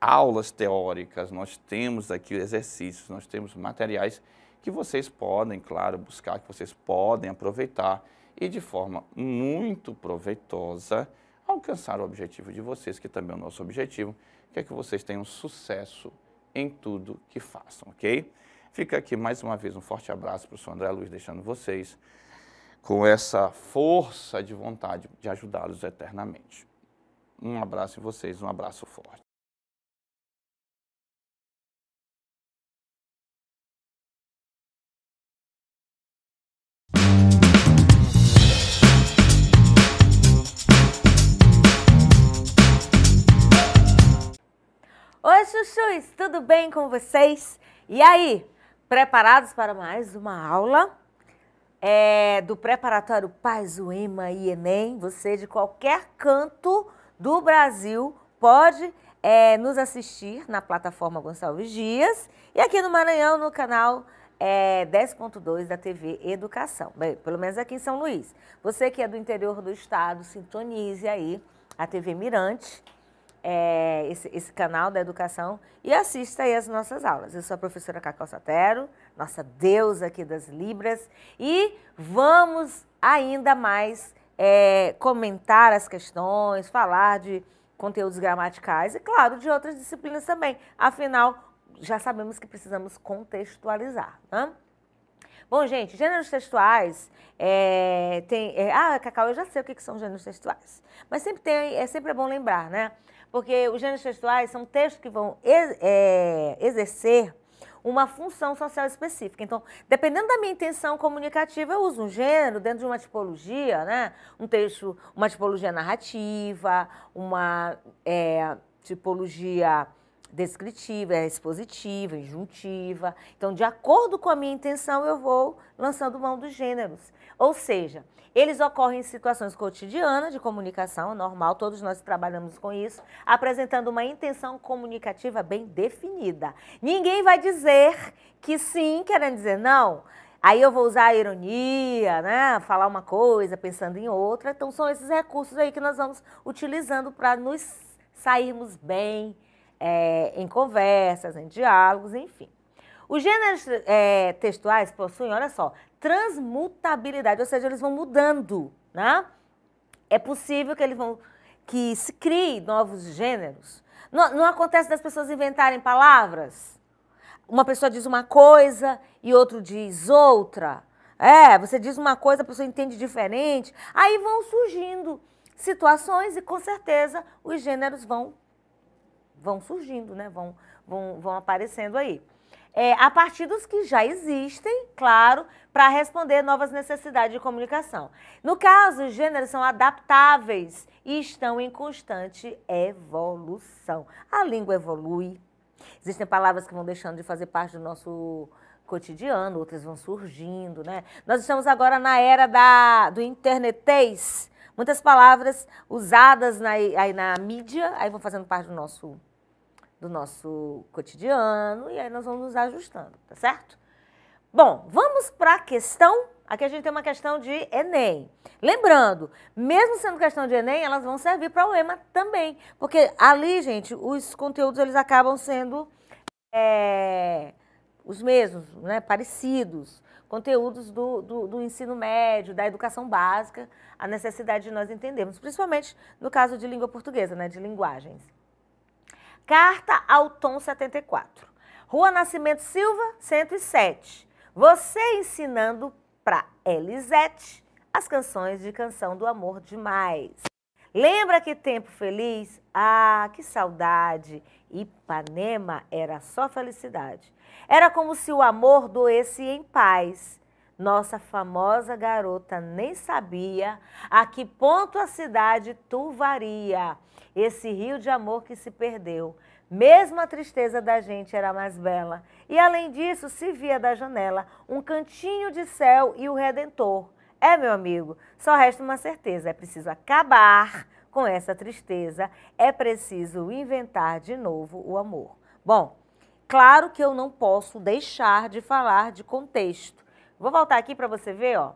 aulas teóricas, nós temos aqui exercícios, nós temos materiais que vocês podem, claro, buscar, que vocês podem aproveitar e de forma muito proveitosa alcançar o objetivo de vocês, que também é o nosso objetivo, que é que vocês tenham sucesso em tudo que façam, ok? Fica aqui mais uma vez um forte abraço para o senhor André Luiz, deixando vocês com essa força de vontade de ajudá-los eternamente. Um abraço em vocês, um abraço forte. Oi, chuchus, tudo bem com vocês? E aí, preparados para mais uma aula é, do preparatório Paz Uema e Enem? Você de qualquer canto do Brasil pode é, nos assistir na plataforma Gonçalves Dias e aqui no Maranhão no canal é, 10.2 da TV Educação, Bem, pelo menos aqui em São Luís. Você que é do interior do estado, sintonize aí a TV Mirante é, esse, esse, canal da educação e assista aí as nossas aulas. Eu sou a professora Cacau Sotero, nossa deusa aqui das Libras, e vamos ainda mais é, comentar as questões, falar de conteúdos gramaticais e, claro, de outras disciplinas também. Afinal, já sabemos que precisamos contextualizar. Né? Bom, gente, gêneros textuais é, tem. É, ah, Cacau, eu já sei o que, que são gêneros textuais. Mas sempre tem, é sempre é bom lembrar, né? porque os gêneros textuais são textos que vão ex é, exercer uma função social específica. Então, dependendo da minha intenção comunicativa, eu uso um gênero dentro de uma tipologia, né? Um texto, uma tipologia narrativa, uma é, tipologia descritiva, é expositiva, injuntiva. Então, de acordo com a minha intenção, eu vou lançando mão dos gêneros. Ou seja, eles ocorrem em situações cotidianas de comunicação, normal, todos nós trabalhamos com isso, apresentando uma intenção comunicativa bem definida. Ninguém vai dizer que sim, querendo dizer não. Aí eu vou usar a ironia, né? Falar uma coisa pensando em outra. Então são esses recursos aí que nós vamos utilizando para nos sairmos bem é, em conversas, em diálogos, enfim. Os gêneros é, textuais possuem, olha só, transmutabilidade, ou seja, eles vão mudando, né? É possível que eles vão que se criem novos gêneros. Não, não acontece das pessoas inventarem palavras. Uma pessoa diz uma coisa e outro diz outra. É, você diz uma coisa, a pessoa entende diferente. Aí vão surgindo situações e com certeza os gêneros vão vão surgindo, né? Vão vão, vão aparecendo aí. É, a partir dos que já existem, claro, para responder novas necessidades de comunicação. No caso, os gêneros são adaptáveis e estão em constante evolução. A língua evolui. Existem palavras que vão deixando de fazer parte do nosso cotidiano, outras vão surgindo, né? Nós estamos agora na era da, do internetês. Muitas palavras usadas na, aí na mídia, aí vão fazendo parte do nosso, do nosso cotidiano, e aí nós vamos nos ajustando, tá certo? Bom, vamos para a questão. Aqui a gente tem uma questão de Enem. Lembrando, mesmo sendo questão de Enem, elas vão servir para o EMA também. Porque ali, gente, os conteúdos eles acabam sendo é, os mesmos, né, parecidos. Conteúdos do, do, do ensino médio, da educação básica, a necessidade de nós entendermos, principalmente no caso de língua portuguesa, né, de linguagens. Carta ao Tom 74. Rua Nascimento Silva, 107. Você ensinando para Elisete as canções de Canção do Amor Demais. Lembra que tempo feliz? Ah, que saudade! Ipanema era só felicidade. Era como se o amor doesse em paz. Nossa famosa garota nem sabia a que ponto a cidade turvaria esse rio de amor que se perdeu. Mesmo a tristeza da gente era mais bela. E além disso, se via da janela um cantinho de céu e o Redentor. É, meu amigo, só resta uma certeza: é preciso acabar com essa tristeza, é preciso inventar de novo o amor. Bom, claro que eu não posso deixar de falar de contexto. Vou voltar aqui para você ver, ó.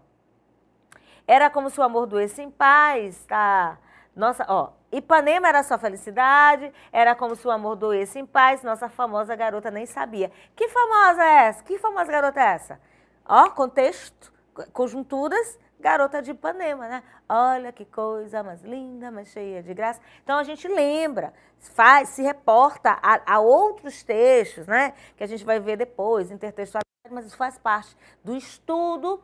Era como se o amor doesse em paz, tá? Nossa, ó, Ipanema era sua felicidade, era como se o amor doesse em paz, nossa famosa garota nem sabia. Que famosa é essa? Que famosa garota é essa? Ó, contexto, conjunturas, garota de Ipanema, né? Olha que coisa mais linda, mais cheia de graça. Então a gente lembra, faz, se reporta a, a outros textos, né? Que a gente vai ver depois, intertextualidade, mas isso faz parte do estudo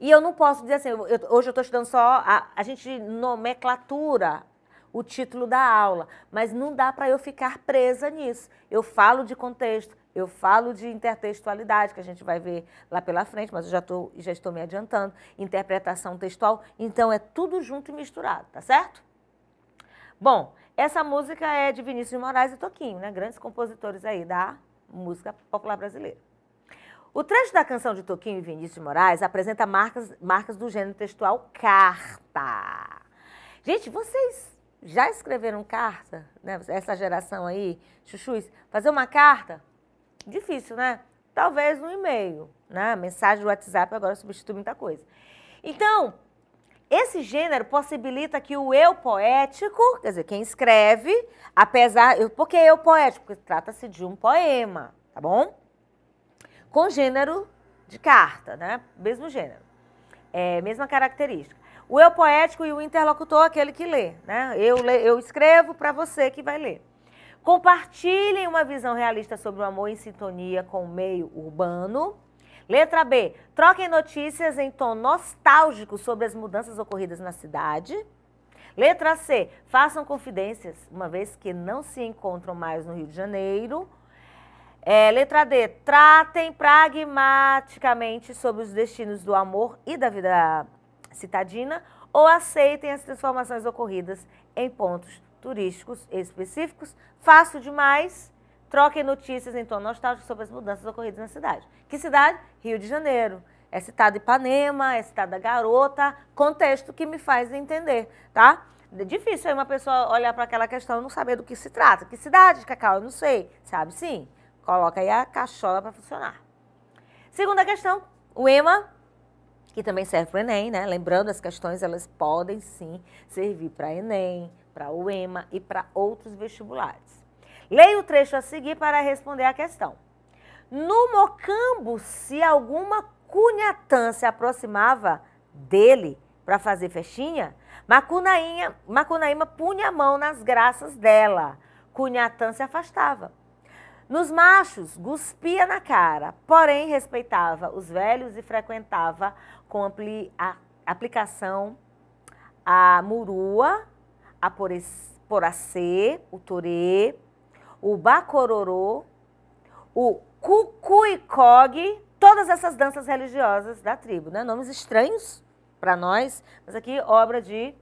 e eu não posso dizer assim, eu, hoje eu estou estudando só, a, a gente nomenclatura o título da aula, mas não dá para eu ficar presa nisso. Eu falo de contexto, eu falo de intertextualidade, que a gente vai ver lá pela frente, mas eu já, tô, já estou me adiantando, interpretação textual, então é tudo junto e misturado, tá certo? Bom, essa música é de Vinícius de Moraes e Toquinho, né? Grandes compositores aí da música popular brasileira. O trecho da canção de Toquinho e Vinícius de Moraes apresenta marcas, marcas do gênero textual carta. Gente, vocês já escreveram carta? Né? Essa geração aí, chuchus, fazer uma carta? Difícil, né? Talvez um e-mail, né? Mensagem do WhatsApp agora substitui muita coisa. Então, esse gênero possibilita que o eu poético, quer dizer, quem escreve, apesar. Por que eu poético? Porque trata-se de um poema, tá bom? com gênero de carta, né? Mesmo gênero, é, mesma característica. O eu poético e o interlocutor, aquele que lê, né? Eu, le, eu escrevo para você que vai ler. Compartilhem uma visão realista sobre o amor em sintonia com o meio urbano. Letra B. Troquem notícias em tom nostálgico sobre as mudanças ocorridas na cidade. Letra C. Façam confidências, uma vez que não se encontram mais no Rio de Janeiro. É, letra D. Tratem pragmaticamente sobre os destinos do amor e da vida citadina ou aceitem as transformações ocorridas em pontos turísticos específicos. Fácil demais. Troquem notícias em tom nostálgico sobre as mudanças ocorridas na cidade. Que cidade? Rio de Janeiro. É citado Ipanema, é citada Garota. Contexto que me faz entender, tá? É difícil aí uma pessoa olhar para aquela questão e não saber do que se trata. Que cidade, Cacau? Eu não sei. Sabe sim. Coloca aí a cachola para funcionar. Segunda questão, o EMA, que também serve para o Enem, né? Lembrando, as questões elas podem sim servir para Enem, para o EMA e para outros vestibulares. Leia o trecho a seguir para responder a questão. No mocambo, se alguma cunhatã se aproximava dele para fazer festinha, Macunaíma punha a mão nas graças dela. Cunhatã se afastava. Nos machos, guspia na cara, porém respeitava os velhos e frequentava com ampli, a, aplicação a murua, a poracê, o torê, o bacororô, o cucuicog, todas essas danças religiosas da tribo, né? Nomes estranhos para nós, mas aqui obra de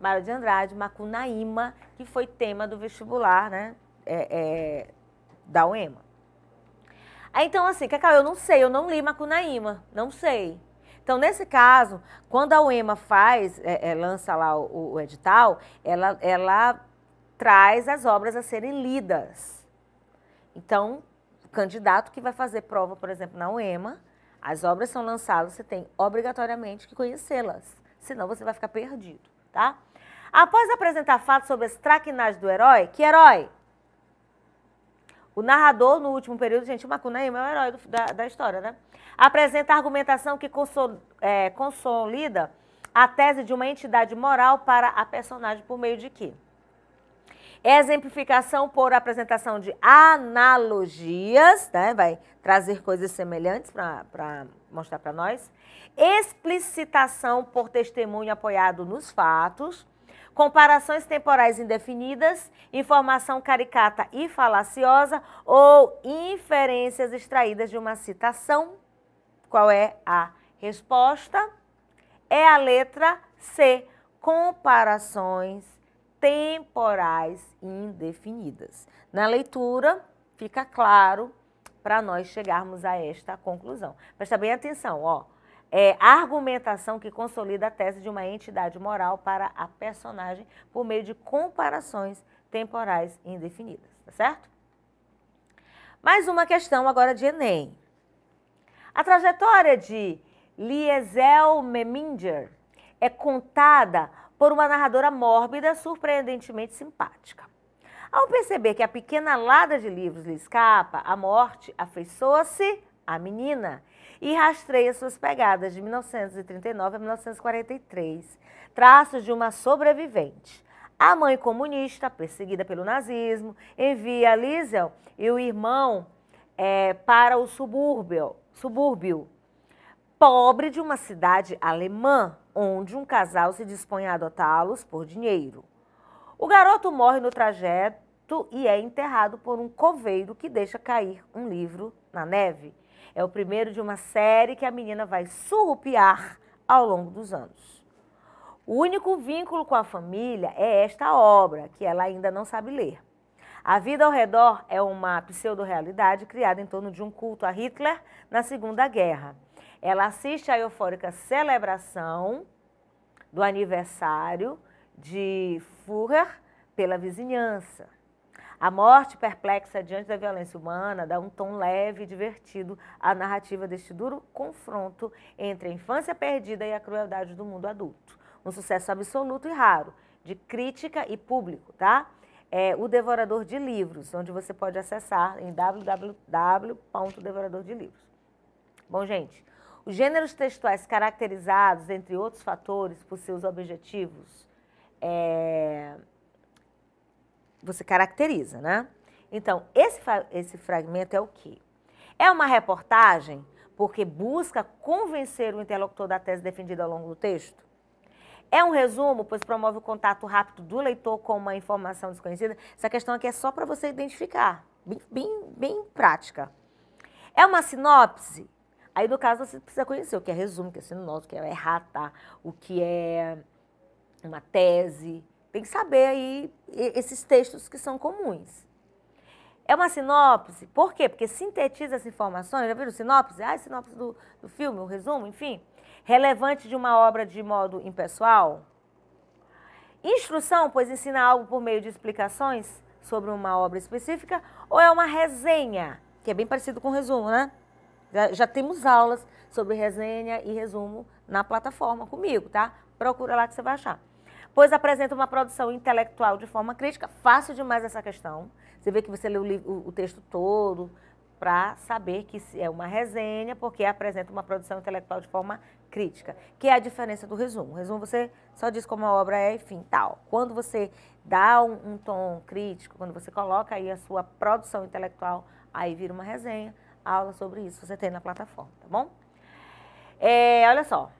Mário de Andrade, Macunaíma, que foi tema do vestibular, né? É, é, da UEMA. Aí, então, assim, Cacau, eu não sei, eu não li Macunaíma, não sei. Então, nesse caso, quando a UEMA faz, é, é, lança lá o, o edital, ela, ela traz as obras a serem lidas. Então, o candidato que vai fazer prova, por exemplo, na UEMA, as obras são lançadas, você tem obrigatoriamente que conhecê-las, senão você vai ficar perdido, tá? Após apresentar fatos sobre as traquinagens do herói, que herói? O narrador, no último período, gente, o Macunaíma é o herói do, da, da, história, né? Apresenta argumentação que consol, é, consolida a tese de uma entidade moral para a personagem por meio de que? Exemplificação por apresentação de analogias, né? vai trazer coisas semelhantes para mostrar para nós. Explicitação por testemunho apoiado nos fatos comparações temporais indefinidas, informação caricata e falaciosa ou inferências extraídas de uma citação. Qual é a resposta? É a letra C, comparações temporais indefinidas. Na leitura, fica claro para nós chegarmos a esta conclusão. Presta bem atenção, ó é, argumentação que consolida a tese de uma entidade moral para a personagem por meio de comparações temporais indefinidas, tá certo? Mais uma questão agora de Enem. A trajetória de Liesel Meminger é contada por uma narradora mórbida surpreendentemente simpática. Ao perceber que a pequena lada de livros lhe escapa, a morte afeiçoa-se à menina e rastreia suas pegadas de 1939 a 1943. Traços de uma sobrevivente. A mãe comunista, perseguida pelo nazismo, envia Liesel e o irmão é, para o subúrbio, subúrbio, pobre de uma cidade alemã, onde um casal se dispõe a adotá-los por dinheiro. O garoto morre no trajeto e é enterrado por um coveiro que deixa cair um livro na neve. É o primeiro de uma série que a menina vai surrupiar ao longo dos anos. O único vínculo com a família é esta obra, que ela ainda não sabe ler. A vida ao redor é uma pseudo-realidade criada em torno de um culto a Hitler na Segunda Guerra. Ela assiste à eufórica celebração do aniversário de Führer pela vizinhança. A morte perplexa diante da violência humana dá um tom leve e divertido à narrativa deste duro confronto entre a infância perdida e a crueldade do mundo adulto. Um sucesso absoluto e raro, de crítica e público, tá? É O Devorador de Livros, onde você pode acessar em www.devoradordelivros. Bom, gente, os gêneros textuais caracterizados, entre outros fatores, por seus objetivos é, você caracteriza, né? Então, esse, esse fragmento é o quê? É uma reportagem porque busca convencer o interlocutor da tese defendida ao longo do texto? É um resumo, pois promove o contato rápido do leitor com uma informação desconhecida. Essa questão aqui é só para você identificar, bem, bem, bem prática. É uma sinopse? Aí, no caso, você precisa conhecer o que é resumo, o que é sinopse, o que é errata, o que é uma tese, tem que saber aí esses textos que são comuns. É uma sinopse, por quê? Porque sintetiza as informações, já viram sinopse? Ah, sinopse do, do filme, o resumo, enfim. Relevante de uma obra de modo impessoal. Instrução, pois ensina algo por meio de explicações sobre uma obra específica, ou é uma resenha, que é bem parecido com resumo, né? Já, já temos aulas sobre resenha e resumo na plataforma comigo, tá? Procura lá que você vai achar pois apresenta uma produção intelectual de forma crítica. Fácil demais essa questão. Você vê que você lê o, o texto todo para saber que é uma resenha, porque apresenta uma produção intelectual de forma crítica, que é a diferença do resumo. O resumo você só diz como a obra é, enfim, tal. Quando você dá um, um tom crítico, quando você coloca aí a sua produção intelectual, aí vira uma resenha, aula sobre isso você tem na plataforma, tá bom? É, olha só,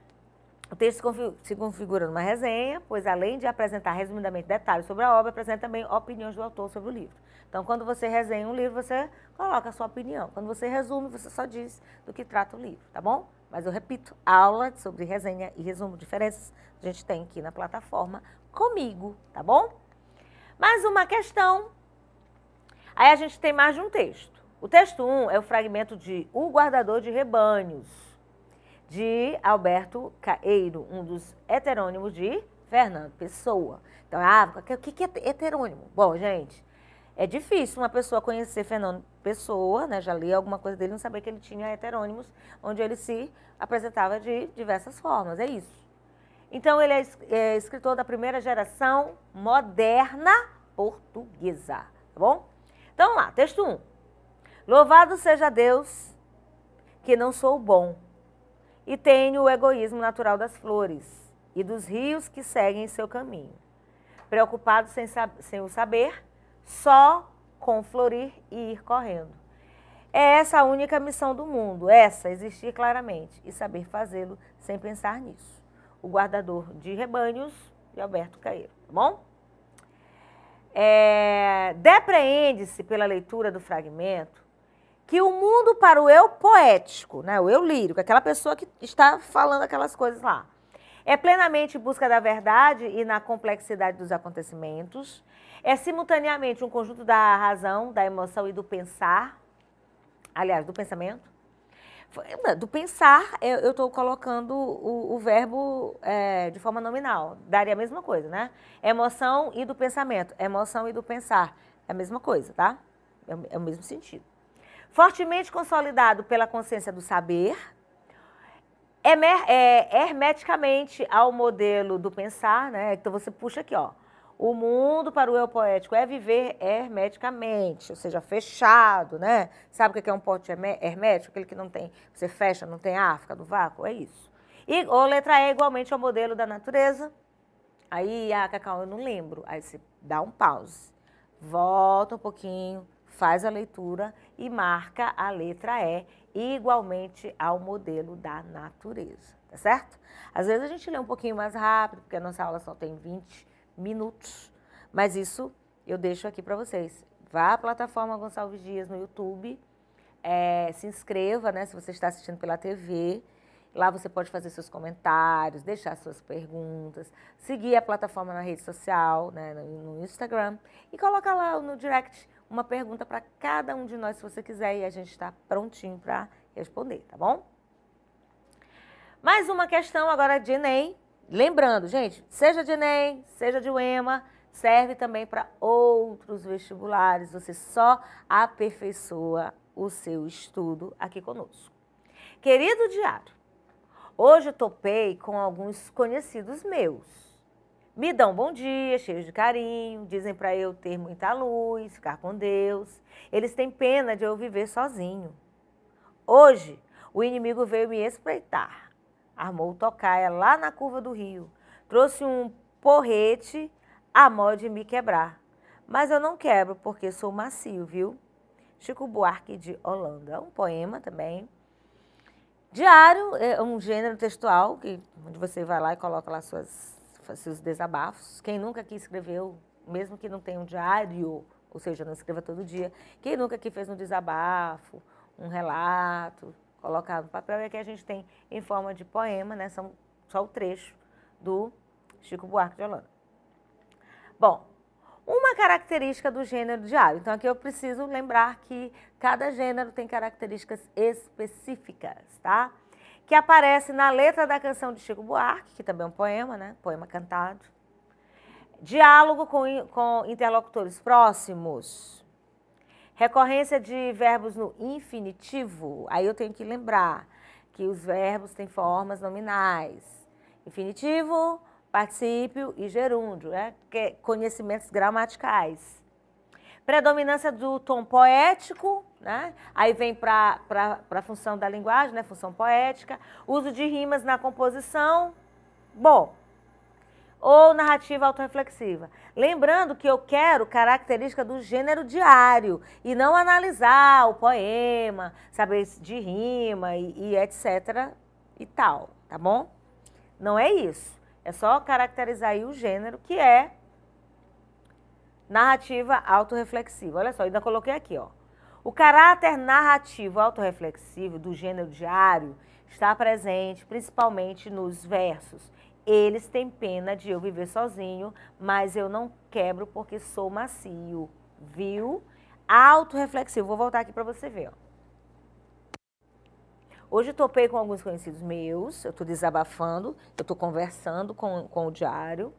o texto se configura numa resenha, pois além de apresentar resumidamente detalhes sobre a obra, apresenta também opiniões do autor sobre o livro. Então, quando você resenha um livro, você coloca a sua opinião. Quando você resume, você só diz do que trata o livro, tá bom? Mas eu repito, aula sobre resenha e resumo diferenças a gente tem aqui na plataforma comigo, tá bom? Mais uma questão. Aí a gente tem mais de um texto. O texto 1 um é o fragmento de O Guardador de Rebanhos de Alberto Caeiro, um dos heterônimos de Fernando Pessoa. Então, ah, o que é heterônimo? Bom, gente, é difícil uma pessoa conhecer Fernando Pessoa, né? Já li alguma coisa dele, não saber que ele tinha heterônimos, onde ele se apresentava de diversas formas. É isso. Então, ele é, é escritor da primeira geração moderna portuguesa, tá bom? Então, lá, texto 1. Um. Louvado seja Deus, que não sou bom e tenho o egoísmo natural das flores e dos rios que seguem seu caminho. Preocupado sem, sem o saber, só com florir e ir correndo. É essa a única missão do mundo, essa, existir claramente e saber fazê-lo sem pensar nisso. O guardador de rebanhos de Alberto Caeiro, tá bom? É, Depreende-se pela leitura do fragmento que o mundo para o eu poético, né, o eu lírico, aquela pessoa que está falando aquelas coisas lá, é plenamente em busca da verdade e na complexidade dos acontecimentos, é simultaneamente um conjunto da razão, da emoção e do pensar, aliás, do pensamento. Do pensar, é, eu estou colocando o, o verbo é, de forma nominal. Daria a mesma coisa, né? Emoção e do pensamento. Emoção e do pensar. É a mesma coisa, tá? é o é mesmo sentido fortemente consolidado pela consciência do saber, é é hermeticamente ao modelo do pensar, né? Então você puxa aqui, ó. O mundo para o eu poético é viver hermeticamente, ou seja, fechado, né? Sabe o que é um pote hermético? Aquele que não tem, você fecha, não tem ar, fica no vácuo, é isso. E, o letra E igualmente ao modelo da natureza. Aí, ah, Cacau, eu não lembro. Aí você dá um pause, volta um pouquinho, faz a leitura e marca a letra E igualmente ao modelo da natureza, tá certo? Às vezes a gente lê um pouquinho mais rápido, porque a nossa aula só tem 20 minutos, mas isso eu deixo aqui para vocês. Vá à plataforma Gonçalves Dias no YouTube, é, se inscreva, né, se você está assistindo pela TV, Lá você pode fazer seus comentários, deixar suas perguntas, seguir a plataforma na rede social, né, no Instagram, e coloca lá no direct uma pergunta para cada um de nós, se você quiser, e a gente está prontinho para responder, tá bom? Mais uma questão agora de Enem. Lembrando, gente, seja de Enem, seja de UEMA, serve também para outros vestibulares. Você só aperfeiçoa o seu estudo aqui conosco. Querido diário, hoje eu topei com alguns conhecidos meus me dão bom dia, cheios de carinho, dizem para eu ter muita luz, ficar com Deus. Eles têm pena de eu viver sozinho. Hoje, o inimigo veio me espreitar. Armou o tocaia lá na curva do rio. Trouxe um porrete a modo de me quebrar. Mas eu não quebro porque sou macio, viu? Chico Buarque de Holanda. Um poema também. Diário é um gênero textual que, onde você vai lá e coloca lá suas seus desabafos. Quem nunca aqui escreveu, mesmo que não tenha um diário, ou seja, não escreva todo dia, quem nunca aqui fez um desabafo, um relato, colocado no papel, e aqui a gente tem em forma de poema, né? São só o trecho do Chico Buarque de Holanda. Bom, uma característica do gênero diário. Então, aqui eu preciso lembrar que cada gênero tem características específicas, tá? que aparece na letra da canção de Chico Buarque, que também é um poema, né? Poema cantado. Diálogo com, com interlocutores próximos. Recorrência de verbos no infinitivo. Aí eu tenho que lembrar que os verbos têm formas nominais. Infinitivo, particípio e gerúndio, né? Que é conhecimentos gramaticais. Predominância do tom poético né? Aí vem para a função da linguagem, né? função poética, uso de rimas na composição, bom, ou narrativa autorreflexiva. Lembrando que eu quero característica do gênero diário e não analisar o poema, saber de rima e, e etc e tal, tá bom? Não é isso. É só caracterizar aí o gênero que é narrativa autorreflexiva. Olha só, ainda coloquei aqui, ó o caráter narrativo autorreflexivo do gênero diário está presente principalmente nos versos. Eles têm pena de eu viver sozinho, mas eu não quebro porque sou macio. Viu? Autorreflexivo. Vou voltar aqui para você ver. Ó. Hoje eu topei com alguns conhecidos meus, eu estou desabafando, eu estou conversando com, com o diário.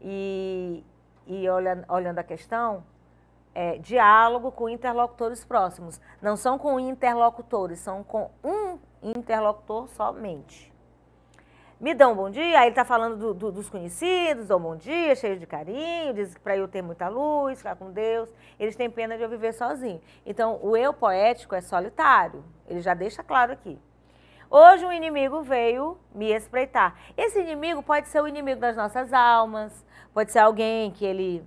E, e olha, olhando a questão, é, diálogo com interlocutores próximos. Não são com interlocutores, são com um interlocutor somente. Me dão um bom dia, aí ele está falando do, do, dos conhecidos, dão um bom dia, cheio de carinho, diz que para eu ter muita luz, ficar com Deus. Eles têm pena de eu viver sozinho. Então, o eu poético é solitário, ele já deixa claro aqui. Hoje um inimigo veio me espreitar. Esse inimigo pode ser o inimigo das nossas almas, pode ser alguém que ele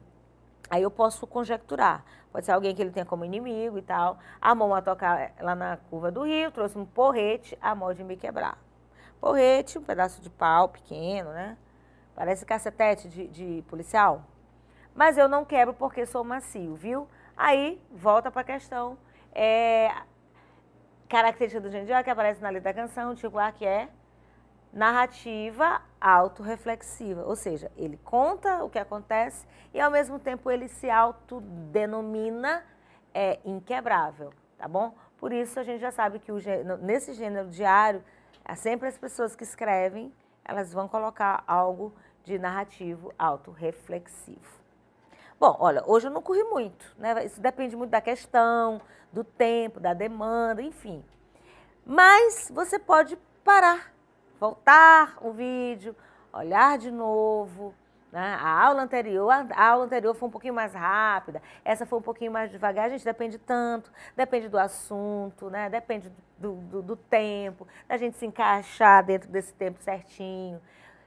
Aí eu posso conjecturar. Pode ser alguém que ele tenha como inimigo e tal. A mão a tocar eh, lá na curva do rio, trouxe um porrete a mão de me quebrar. Porrete, um pedaço de pau pequeno, né? Parece cacetete de, de policial. Mas eu não quebro porque sou macio, viu? Aí, volta para a questão. É, característica do gendio que aparece na letra da canção, tipo Tiguá, ah, que é narrativa autorreflexiva, ou seja, ele conta o que acontece e ao mesmo tempo ele se autodenomina é, inquebrável, tá bom? Por isso a gente já sabe que o, nesse gênero diário, é sempre as pessoas que escrevem, elas vão colocar algo de narrativo autorreflexivo. Bom, olha, hoje eu não corri muito, né? Isso depende muito da questão, do tempo, da demanda, enfim. Mas você pode parar voltar o vídeo, olhar de novo. Né? A aula anterior, a aula anterior foi um pouquinho mais rápida, essa foi um pouquinho mais devagar. A gente depende tanto, depende do assunto, né? depende do, do, do tempo, da gente se encaixar dentro desse tempo certinho.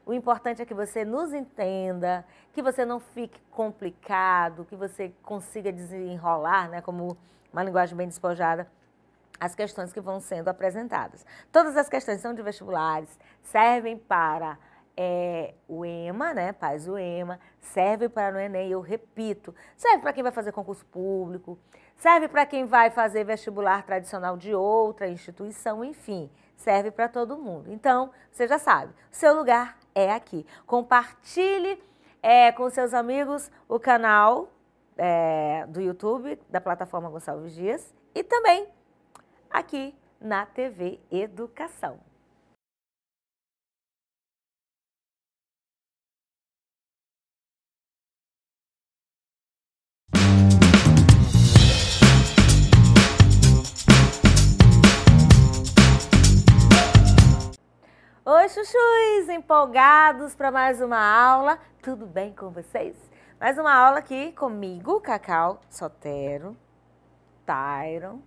O importante é que você nos entenda, que você não fique complicado, que você consiga desenrolar, né, como uma linguagem bem despojada, as questões que vão sendo apresentadas. Todas as questões são de vestibulares, servem para é, o EMA, né, faz o EMA, serve para o Enem, eu repito, serve para quem vai fazer concurso público, serve para quem vai fazer vestibular tradicional de outra instituição, enfim, serve para todo mundo. Então, você já sabe, seu lugar é aqui. Compartilhe é, com seus amigos o canal é, do YouTube, da plataforma Gonçalves Dias, e também aqui na TV Educação. Oi, chuchus! Empolgados para mais uma aula? Tudo bem com vocês? Mais uma aula aqui comigo, Cacau Sotero, Tyron,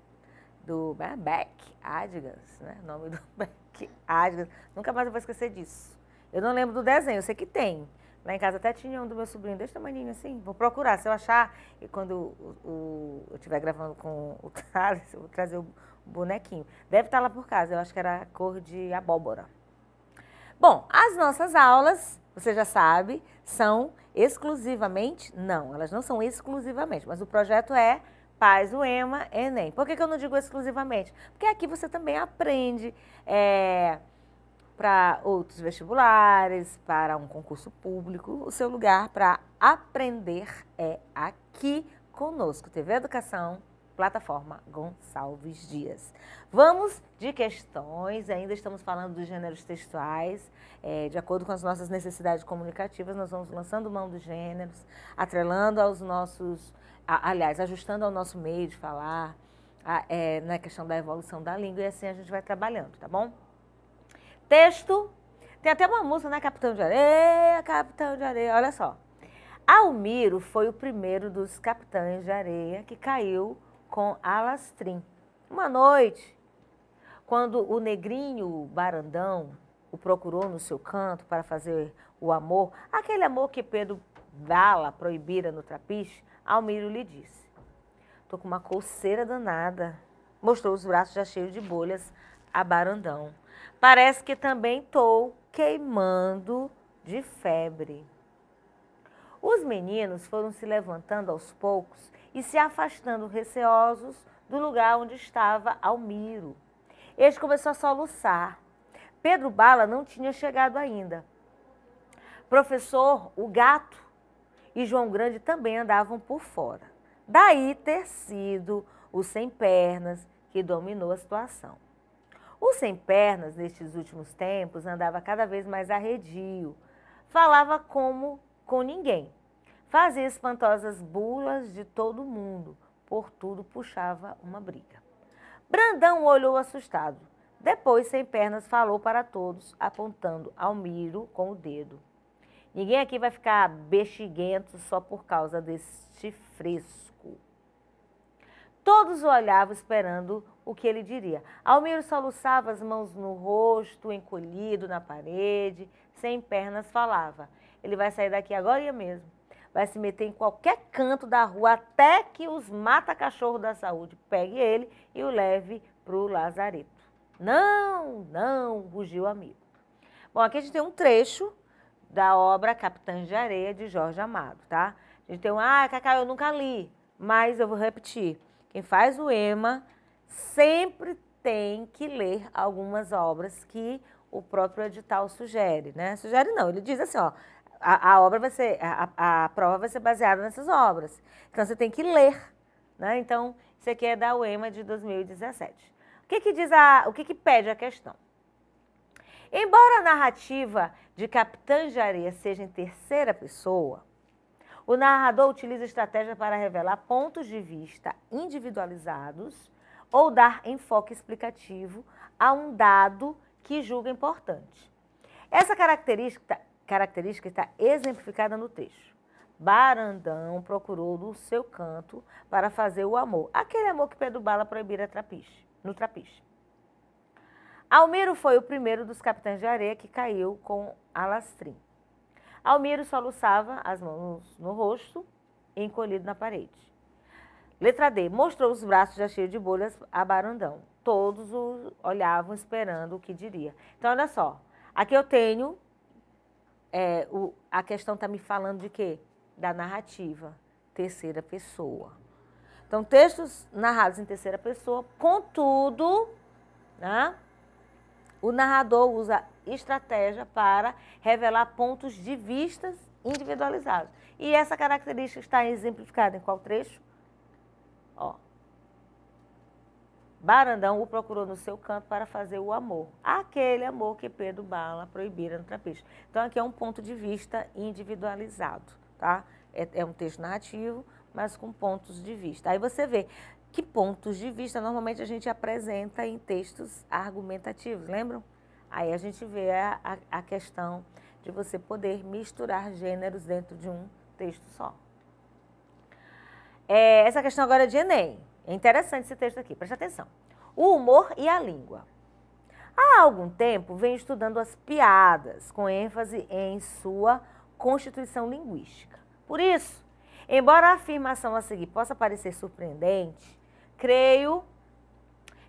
do né, Beck Adidas, né? Nome do Beck Adidas. Nunca mais eu vou esquecer disso. Eu não lembro do desenho, eu sei que tem. Lá em casa até tinha um do meu sobrinho, desse tamanho assim. Vou procurar, se eu achar. E quando o, o, eu estiver gravando com o Thales, eu vou trazer o bonequinho. Deve estar tá lá por casa, eu acho que era cor de abóbora. Bom, as nossas aulas, você já sabe, são exclusivamente, não, elas não são exclusivamente, mas o projeto é Paz, EMA, Enem. Por que, que eu não digo exclusivamente? Porque aqui você também aprende é, para outros vestibulares, para um concurso público. O seu lugar para aprender é aqui conosco. TV Educação, plataforma Gonçalves Dias. Vamos de questões, ainda estamos falando dos gêneros textuais, é, de acordo com as nossas necessidades comunicativas, nós vamos lançando mão dos gêneros, atrelando aos nossos a, aliás, ajustando ao nosso meio de falar, a, é, na questão da evolução da língua, e assim a gente vai trabalhando, tá bom? Texto. Tem até uma música, né? Capitão de Areia, Capitão de Areia. Olha só. Almiro foi o primeiro dos capitães de areia que caiu com Alastrim. Uma noite, quando o negrinho Barandão o procurou no seu canto para fazer o amor, aquele amor que Pedro Dala proibira no trapiche, Almiro lhe disse: Tô com uma coceira danada. Mostrou os braços já cheios de bolhas a Barandão. Parece que também tô queimando de febre. Os meninos foram se levantando aos poucos e se afastando receosos do lugar onde estava Almiro. Este começou a soluçar. Pedro Bala não tinha chegado ainda. Professor, o gato, e João Grande também andavam por fora. Daí ter sido o Sem Pernas que dominou a situação. O Sem Pernas, nestes últimos tempos, andava cada vez mais arredio, falava como com ninguém, fazia espantosas bulas de todo mundo, por tudo puxava uma briga. Brandão olhou assustado. Depois, Sem Pernas falou para todos, apontando Almiro com o dedo. Ninguém aqui vai ficar bexiguento só por causa deste fresco. Todos o olhavam esperando o que ele diria. Almiro soluçava as mãos no rosto, encolhido na parede, sem pernas, falava. Ele vai sair daqui agora mesmo. Vai se meter em qualquer canto da rua até que os mata-cachorro da saúde pegue ele e o leve para o lazareto. Não, não, rugiu o amigo. Bom, aqui a gente tem um trecho da obra Capitães de Areia, de Jorge Amado, tá? A gente tem um, ah, Cacá, eu nunca li, mas eu vou repetir. Quem faz o EMA sempre tem que ler algumas obras que o próprio edital sugere, né? Sugere não, ele diz assim, ó, a, a obra vai ser, a, a prova vai ser baseada nessas obras. Então você tem que ler, né? Então, isso aqui é da UEMA de 2017. O que que diz a, o que que pede a questão? Embora a narrativa de Capitã de Areia seja em terceira pessoa, o narrador utiliza estratégia para revelar pontos de vista individualizados ou dar enfoque explicativo a um dado que julga importante. Essa característica, característica está exemplificada no texto. Barandão procurou no seu canto para fazer o amor, aquele amor que Pedro Bala proibira trapiche, no trapiche. Almiro foi o primeiro dos capitães de areia que caiu com alastrim. Almiro soluçava as mãos no rosto, encolhido na parede. Letra D. Mostrou os braços já cheios de bolhas a Barandão. Todos o olhavam esperando o que diria. Então, olha só. Aqui eu tenho... É, o, a questão está me falando de quê? Da narrativa. Terceira pessoa. Então, textos narrados em terceira pessoa, contudo, né? O narrador usa estratégia para revelar pontos de vistas individualizados. E essa característica está exemplificada em qual trecho? Ó. Barandão o procurou no seu canto para fazer o amor, aquele amor que Pedro Bala proibira no trapiche. Então, aqui é um ponto de vista individualizado, tá? É, é um texto narrativo, mas com pontos de vista. Aí você vê, que pontos de vista normalmente a gente apresenta em textos argumentativos, lembram? Aí a gente vê a, a, a questão de você poder misturar gêneros dentro de um texto só. É, essa questão agora é de Enem. É interessante esse texto aqui, preste atenção. O humor e a língua. Há algum tempo vem estudando as piadas, com ênfase em sua constituição linguística. Por isso, embora a afirmação a seguir possa parecer surpreendente, creio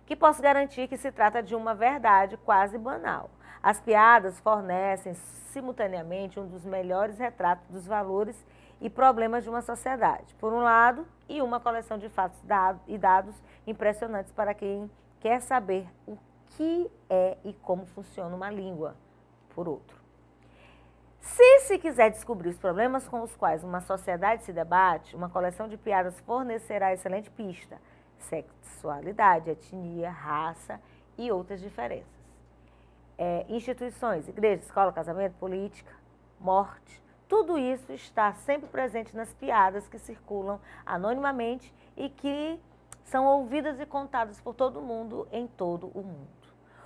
que posso garantir que se trata de uma verdade quase banal. As piadas fornecem simultaneamente um dos melhores retratos dos valores e problemas de uma sociedade, por um lado, e uma coleção de fatos e dados impressionantes para quem quer saber o que é e como funciona uma língua, por outro. Se se quiser descobrir os problemas com os quais uma sociedade se debate, uma coleção de piadas fornecerá excelente pista sexualidade, etnia, raça e outras diferenças. É, instituições, igreja, escola, casamento, política, morte, tudo isso está sempre presente nas piadas que circulam anonimamente e que são ouvidas e contadas por todo mundo em todo o mundo.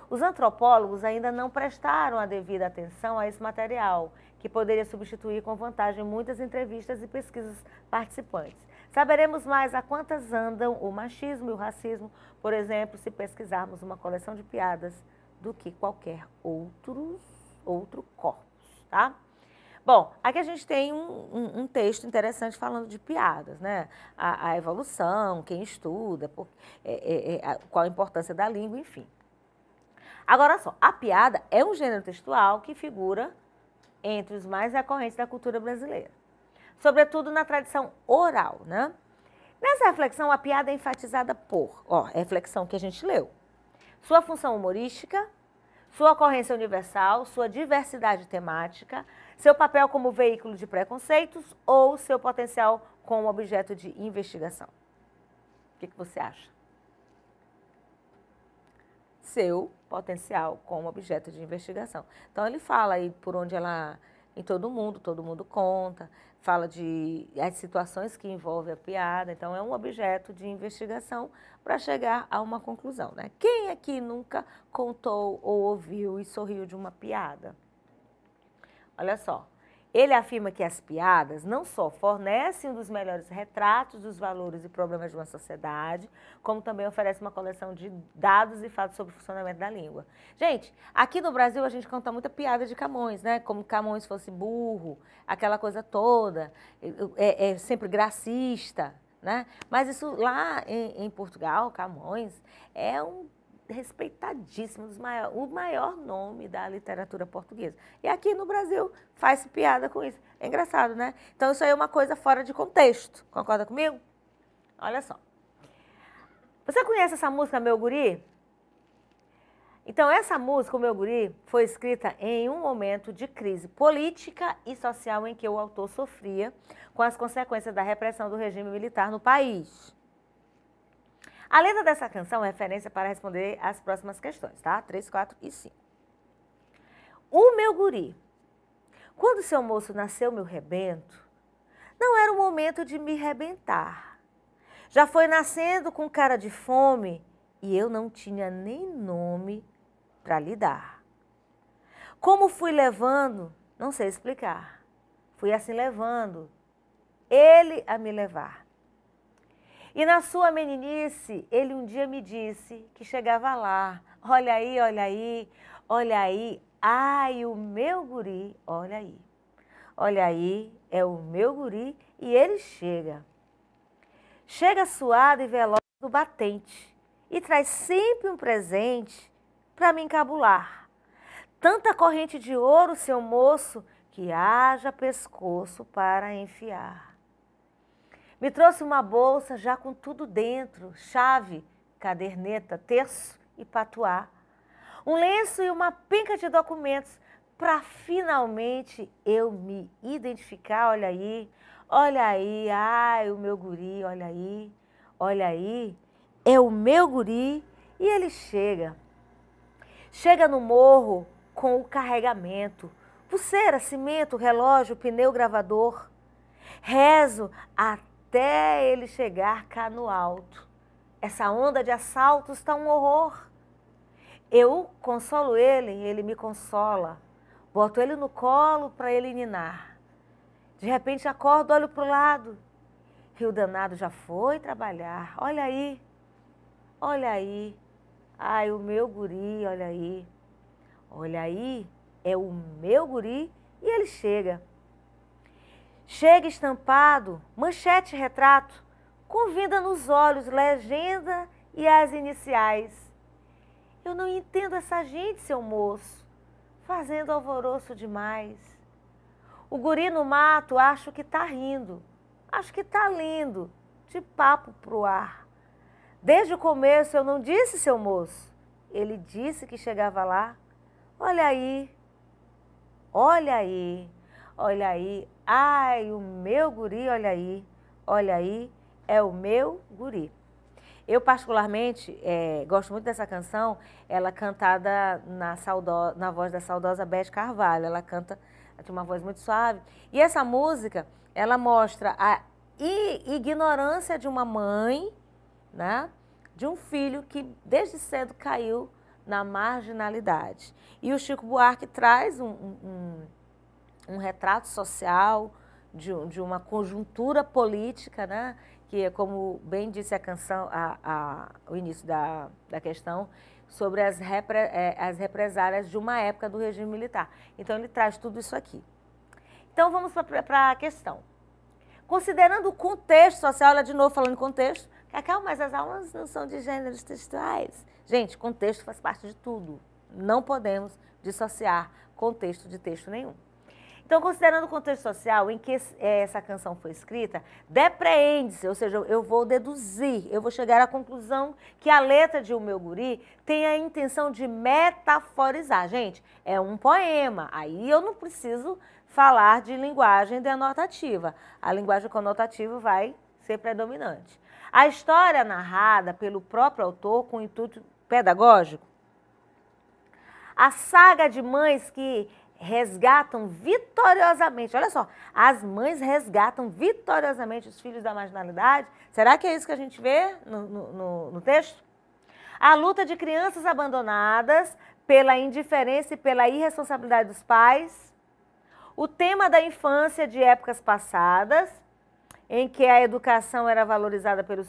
Os antropólogos ainda não prestaram a devida atenção a esse material, que poderia substituir com vantagem muitas entrevistas e pesquisas participantes. Saberemos mais a quantas andam o machismo e o racismo, por exemplo, se pesquisarmos uma coleção de piadas do que qualquer outros, outro corpus, tá? Bom, aqui a gente tem um, um, um, texto interessante falando de piadas, né? A, a evolução, quem estuda, por, é, é, é a, qual a importância da língua, enfim. Agora só, a piada é um gênero textual que figura entre os mais recorrentes da cultura brasileira sobretudo na tradição oral, né? Nessa reflexão, a piada é enfatizada por, ó, reflexão que a gente leu, sua função humorística, sua ocorrência universal, sua diversidade temática, seu papel como veículo de preconceitos ou seu potencial como objeto de investigação. O que, que você acha? Seu potencial como objeto de investigação. Então, ele fala aí por onde ela em todo mundo, todo mundo conta, fala de as situações que envolvem a piada, então é um objeto de investigação para chegar a uma conclusão, né? Quem aqui é nunca contou ou ouviu e sorriu de uma piada? Olha só, ele afirma que as piadas não só fornecem um dos melhores retratos dos valores e problemas de uma sociedade, como também oferecem uma coleção de dados e fatos sobre o funcionamento da língua. Gente, aqui no Brasil a gente conta muita piada de Camões, né? Como Camões fosse burro, aquela coisa toda, é, é sempre gracista, né? Mas isso lá em, em Portugal, Camões, é um respeitadíssimo, o maior nome da literatura portuguesa. E aqui no Brasil faz piada com isso. É engraçado, né? Então isso aí é uma coisa fora de contexto. Concorda comigo? Olha só. Você conhece essa música Meu Guri? Então essa música, o Meu Guri, foi escrita em um momento de crise política e social em que o autor sofria com as consequências da repressão do regime militar no país. A letra dessa canção é referência para responder as próximas questões, tá? 3, 4 e 5. O meu guri. Quando seu moço nasceu, meu rebento, não era o momento de me rebentar. Já foi nascendo com cara de fome e eu não tinha nem nome para lhe dar. Como fui levando, não sei explicar. Fui assim levando, ele a me levar. E na sua meninice, ele um dia me disse que chegava lá. Olha aí, olha aí, olha aí. Ai, o meu guri, olha aí. Olha aí, é o meu guri e ele chega. Chega suado e veloz do batente e traz sempre um presente para me encabular. Tanta corrente de ouro, seu moço, que haja pescoço para enfiar. Me trouxe uma bolsa já com tudo dentro: chave, caderneta, terço e patuá, um lenço e uma pinca de documentos para finalmente eu me identificar. Olha aí, olha aí, ai, o meu guri, olha aí, olha aí, é o meu guri e ele chega. Chega no morro com o carregamento, pulseira, cimento, relógio, pneu, gravador. Rezo até até ele chegar cá no alto. Essa onda de assaltos está um horror. Eu consolo ele, ele me consola. Boto ele no colo para ele ninar. De repente acordo, olho para o lado. E o danado já foi trabalhar. Olha aí, olha aí. Ai, o meu guri, olha aí. Olha aí, é o meu guri e ele chega. Chega estampado, manchete retrato, convida nos olhos legenda e as iniciais. Eu não entendo essa gente, seu moço, fazendo alvoroço demais. O guri no mato acho que tá rindo, acho que tá lindo, de papo pro ar. Desde o começo eu não disse, seu moço, ele disse que chegava lá. Olha aí, olha aí, olha aí, Ai, o meu guri, olha aí, olha aí, é o meu guri. Eu, particularmente, é, gosto muito dessa canção, ela cantada na, saudo, na voz da saudosa Beth Carvalho. Ela canta, ela tem uma voz muito suave. E essa música, ela mostra a ignorância de uma mãe, né? De um filho que desde cedo caiu na marginalidade. E o Chico Buarque traz um, um, um um retrato social de, de uma conjuntura política, né? que é como bem disse a canção, a, a, o início da, da questão, sobre as, repre, é, as represálias de uma época do regime militar. Então, ele traz tudo isso aqui. Então, vamos para a questão. Considerando o contexto social, olha de novo falando em contexto, calma, mas as aulas não são de gêneros textuais. Gente, contexto faz parte de tudo. Não podemos dissociar contexto de texto nenhum. Então, considerando o contexto social em que é, essa canção foi escrita, depreende-se, ou seja, eu vou deduzir, eu vou chegar à conclusão que a letra de O Meu Guri tem a intenção de metaforizar. Gente, é um poema, aí eu não preciso falar de linguagem denotativa. A linguagem conotativa vai ser predominante. A história narrada pelo próprio autor com intuito pedagógico a saga de mães que resgatam vitoriosamente. Olha só, as mães resgatam vitoriosamente os filhos da marginalidade. Será que é isso que a gente vê no, no, no texto? A luta de crianças abandonadas pela indiferença e pela irresponsabilidade dos pais. O tema da infância de épocas passadas, em que a educação era valorizada pelos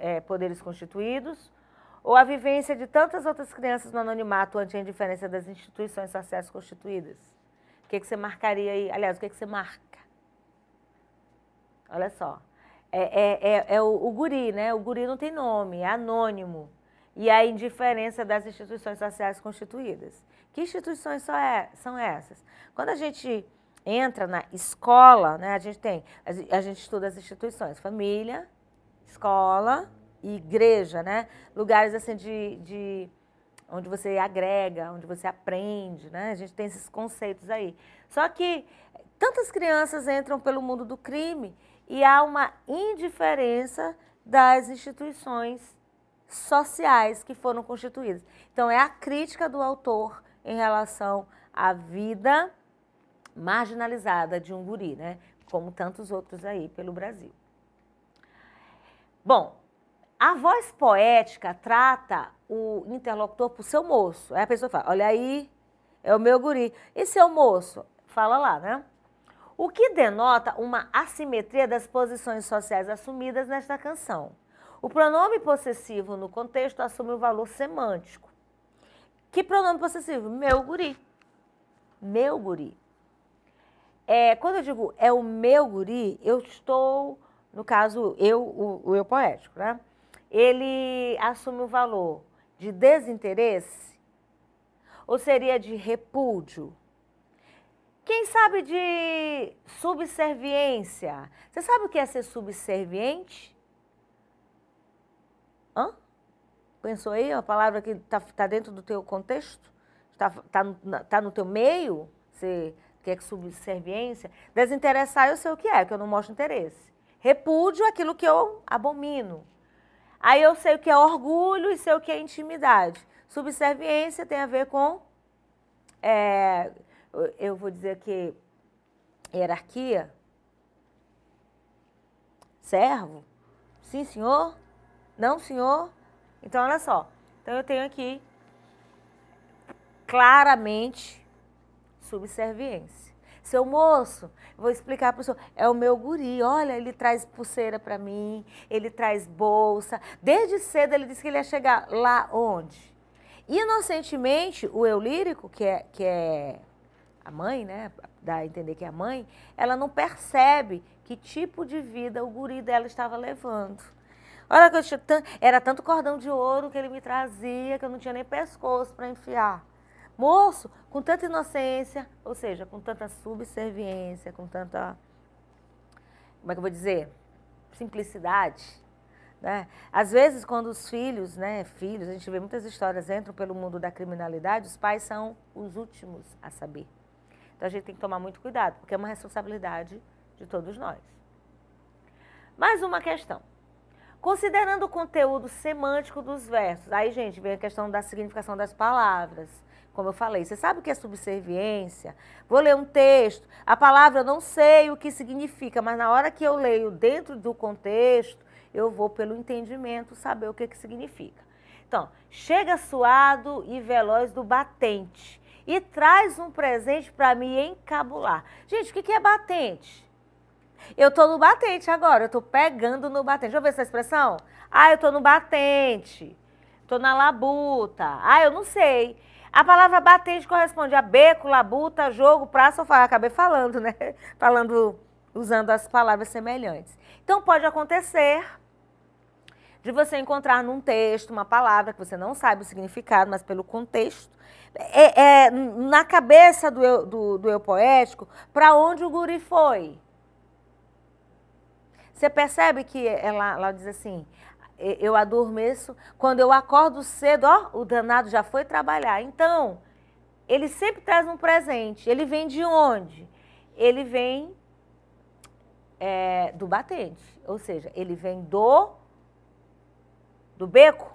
eh, poderes constituídos ou a vivência de tantas outras crianças no anonimato ante a indiferença das instituições sociais constituídas? O que, que você marcaria aí? Aliás, o que, que você marca? Olha só. É, é, é, é o, o guri, né? O guri não tem nome, é anônimo e a indiferença das instituições sociais constituídas. Que instituições é, são essas? Quando a gente entra na escola, né, a gente tem, a gente estuda as instituições, família, escola, e igreja, né? Lugares assim de, de onde você agrega, onde você aprende, né? A gente tem esses conceitos aí. Só que tantas crianças entram pelo mundo do crime e há uma indiferença das instituições sociais que foram constituídas. Então é a crítica do autor em relação à vida marginalizada de um guri, né? Como tantos outros aí pelo Brasil. Bom, a voz poética trata o interlocutor por seu moço. Aí a pessoa fala: Olha aí, é o meu guri. E seu moço? Fala lá, né? O que denota uma assimetria das posições sociais assumidas nesta canção. O pronome possessivo no contexto assume o valor semântico. Que pronome possessivo? Meu guri. Meu guri. É, quando eu digo é o meu guri, eu estou, no caso, eu, o, o eu poético, né? ele assume o valor de desinteresse ou seria de repúdio? Quem sabe de subserviência? Você sabe o que é ser subserviente? Hã? Pensou aí? Uma palavra que está tá dentro do teu contexto? Está tá, tá, tá no teu meio? Você quer que subserviência? Desinteressar eu sei o que é, que eu não mostro interesse. Repúdio é aquilo que eu abomino Aí eu sei o que é orgulho e sei o que é intimidade. Subserviência tem a ver com. É, eu vou dizer que. Hierarquia? Servo? Sim, senhor? Não, senhor? Então, olha só. Então, eu tenho aqui claramente subserviência. Seu moço, vou explicar para o senhor. É o meu guri, olha, ele traz pulseira para mim, ele traz bolsa. Desde cedo ele disse que ele ia chegar lá onde? Inocentemente, o eu lírico, que é, que é a mãe, né? Dá a entender que é a mãe, ela não percebe que tipo de vida o guri dela estava levando. Olha que eu tinha, era tanto cordão de ouro que ele me trazia que eu não tinha nem pescoço para enfiar moço, com tanta inocência, ou seja, com tanta subserviência, com tanta, como é que eu vou dizer, simplicidade, né? Às vezes, quando os filhos, né, filhos, a gente vê muitas histórias, entram pelo mundo da criminalidade, os pais são os últimos a saber. Então a gente tem que tomar muito cuidado, porque é uma responsabilidade de todos nós. Mais uma questão. Considerando o conteúdo semântico dos versos, aí, gente, vem a questão da significação das palavras como eu falei. Você sabe o que é subserviência? Vou ler um texto, a palavra eu não sei o que significa, mas na hora que eu leio dentro do contexto, eu vou pelo entendimento saber o que, que significa. Então, chega suado e veloz do batente e traz um presente para me encabular. Gente, o que, que é batente? Eu estou no batente agora, eu estou pegando no batente. Deixa eu ver essa expressão? Ah, eu estou no batente. Estou na labuta. Ah, eu não sei. A palavra batente corresponde a beco, labuta, jogo, praça ou farra. Acabei falando, né? Falando, usando as palavras semelhantes. Então, pode acontecer de você encontrar num texto uma palavra que você não sabe o significado, mas pelo contexto, é, é na cabeça do eu, do, do eu poético, para onde o guri foi. Você percebe que ela, é ela diz assim, eu adormeço. Quando eu acordo cedo, ó, o danado já foi trabalhar. Então, ele sempre traz um presente. Ele vem de onde? Ele vem é, do batente, ou seja, ele vem do do beco,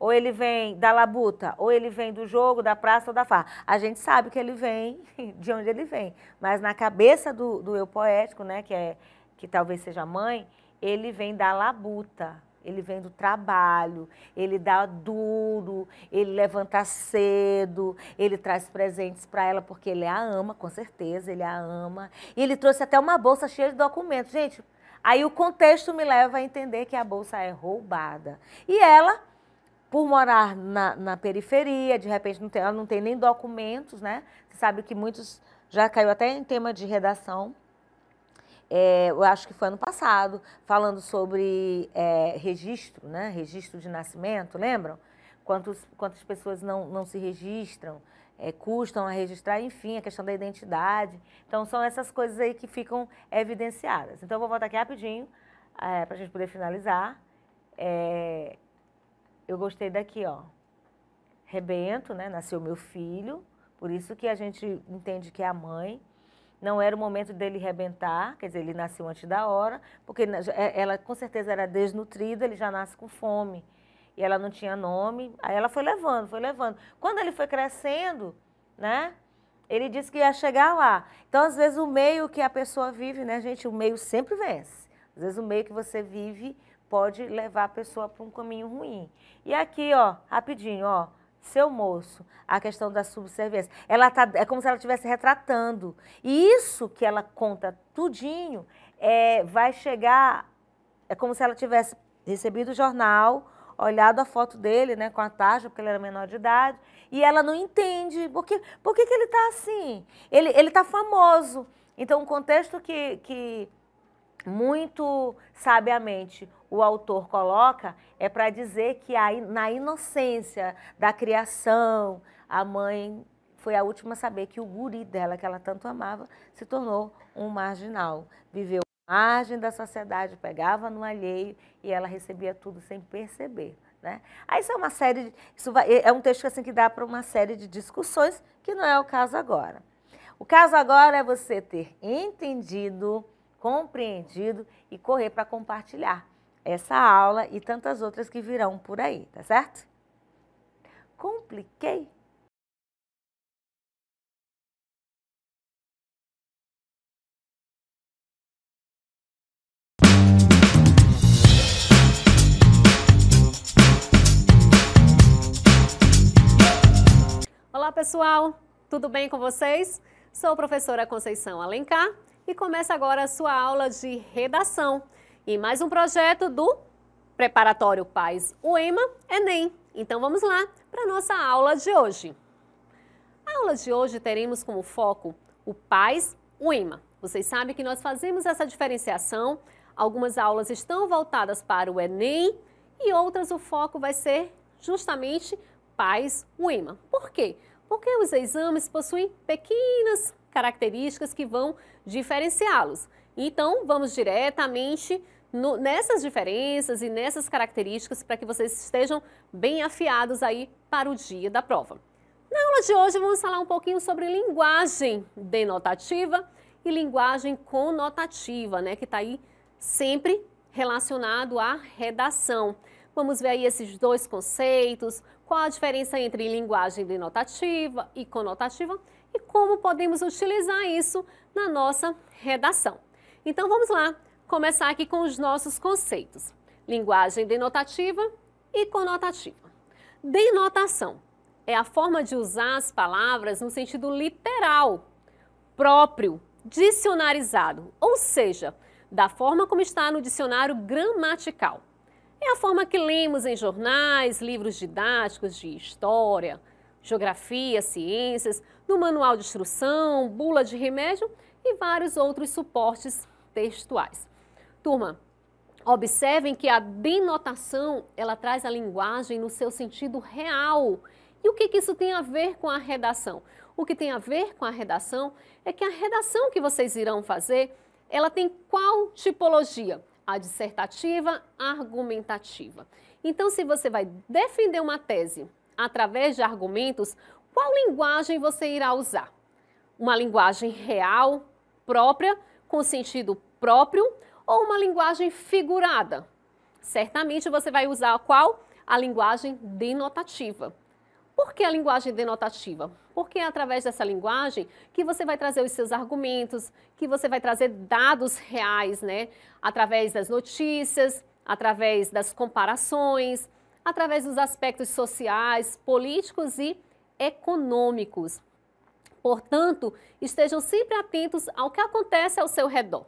ou ele vem da labuta, ou ele vem do jogo, da praça ou da farra. A gente sabe que ele vem de onde ele vem, mas na cabeça do, do eu poético, né, que é que talvez seja mãe, ele vem da labuta, ele vem do trabalho, ele dá duro, ele levanta cedo, ele traz presentes para ela porque ele a ama, com certeza, ele a ama. E ele trouxe até uma bolsa cheia de documentos. Gente, aí o contexto me leva a entender que a bolsa é roubada. E ela, por morar na, na periferia, de repente não tem, ela não tem nem documentos, né? Você sabe que muitos já caiu até em tema de redação é, eu acho que foi ano passado, falando sobre é, registro, né? registro de nascimento, lembram? Quantos, quantas pessoas não, não se registram, é, custam a registrar, enfim, a questão da identidade. Então, são essas coisas aí que ficam evidenciadas. Então, eu vou voltar aqui rapidinho é, para a gente poder finalizar. É, eu gostei daqui, ó. Rebento, né? Nasceu meu filho, por isso que a gente entende que é a mãe não era o momento dele rebentar, quer dizer, ele nasceu antes da hora, porque é, ela com certeza era desnutrida, ele já nasce com fome. E ela não tinha nome, aí ela foi levando, foi levando. Quando ele foi crescendo, né? Ele disse que ia chegar lá. Então, às vezes, o meio que a pessoa vive, né, gente? O meio sempre vence. Às vezes, o meio que você vive pode levar a pessoa para um caminho ruim. E aqui, ó, rapidinho, ó seu moço, a questão da subserviência. Ela tá, é como se ela estivesse retratando. E isso que ela conta tudinho é, vai chegar, é como se ela tivesse recebido o jornal, olhado a foto dele, né, com a tarja, porque ele era menor de idade, e ela não entende por que, por que, que ele está assim. Ele está famoso. Então, um contexto que, que muito sabiamente o autor coloca é para dizer que aí na inocência da criação, a mãe foi a última a saber que o guri dela, que ela tanto amava, se tornou um marginal. Viveu à margem da sociedade, pegava no alheio e ela recebia tudo sem perceber. Né? Aí isso é uma série, de, isso vai, é um texto assim que dá para uma série de discussões que não é o caso agora. O caso agora é você ter entendido, compreendido e correr para compartilhar essa aula e tantas outras que virão por aí, tá certo? Compliquei? Olá, pessoal! Tudo bem com vocês? Sou a professora Conceição Alencar e começa agora a sua aula de redação e mais um projeto do Preparatório Paz UEMA é Enem. Então vamos lá para a nossa aula de hoje. A aula de hoje teremos como foco o Paz UEMA. Vocês sabem que nós fazemos essa diferenciação. Algumas aulas estão voltadas para o Enem e outras o foco vai ser justamente Paz UEMA. Por quê? Porque os exames possuem pequenas características que vão diferenciá-los. Então, vamos diretamente no, nessas diferenças e nessas características para que vocês estejam bem afiados aí para o dia da prova. Na aula de hoje vamos falar um pouquinho sobre linguagem denotativa e linguagem conotativa, né, que está aí sempre relacionado à redação. Vamos ver aí esses dois conceitos, qual a diferença entre linguagem denotativa e conotativa e como podemos utilizar isso na nossa redação. Então vamos lá, começar aqui com os nossos conceitos. Linguagem denotativa e conotativa. Denotação é a forma de usar as palavras no sentido literal, próprio, dicionarizado, ou seja, da forma como está no dicionário gramatical. É a forma que lemos em jornais, livros didáticos de história, geografia, ciências, no manual de instrução, bula de remédio e vários outros suportes textuais. Turma, observem que a denotação, ela traz a linguagem no seu sentido real. E o que, que isso tem a ver com a redação? O que tem a ver com a redação é que a redação que vocês irão fazer, ela tem qual tipologia? A dissertativa, a argumentativa. Então, se você vai defender uma tese através de argumentos, qual linguagem você irá usar? Uma linguagem real, própria, com sentido próprio, ou uma linguagem figurada. Certamente você vai usar qual? A linguagem denotativa. Por que a linguagem denotativa? Porque é através dessa linguagem que você vai trazer os seus argumentos, que você vai trazer dados reais, né? Através das notícias, através das comparações, através dos aspectos sociais, políticos e econômicos. Portanto, estejam sempre atentos ao que acontece ao seu redor.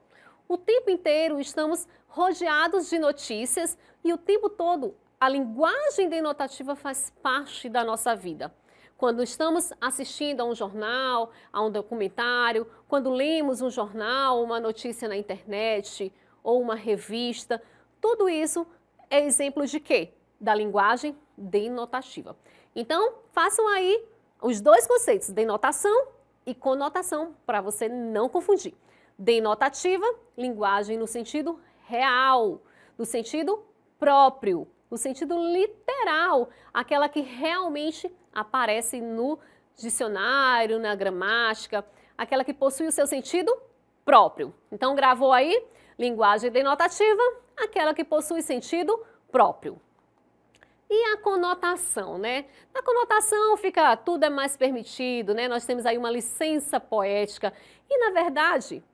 O tempo inteiro estamos rodeados de notícias e o tempo todo a linguagem denotativa faz parte da nossa vida. Quando estamos assistindo a um jornal, a um documentário, quando lemos um jornal, uma notícia na internet ou uma revista, tudo isso é exemplo de quê? Da linguagem denotativa. Então, façam aí os dois conceitos, denotação e conotação, para você não confundir denotativa, linguagem no sentido real, no sentido próprio, no sentido literal, aquela que realmente aparece no dicionário, na gramática, aquela que possui o seu sentido próprio. Então, gravou aí linguagem denotativa, aquela que possui sentido próprio. E a conotação, né? Na conotação fica tudo é mais permitido, né? Nós temos aí uma licença poética. E, na verdade,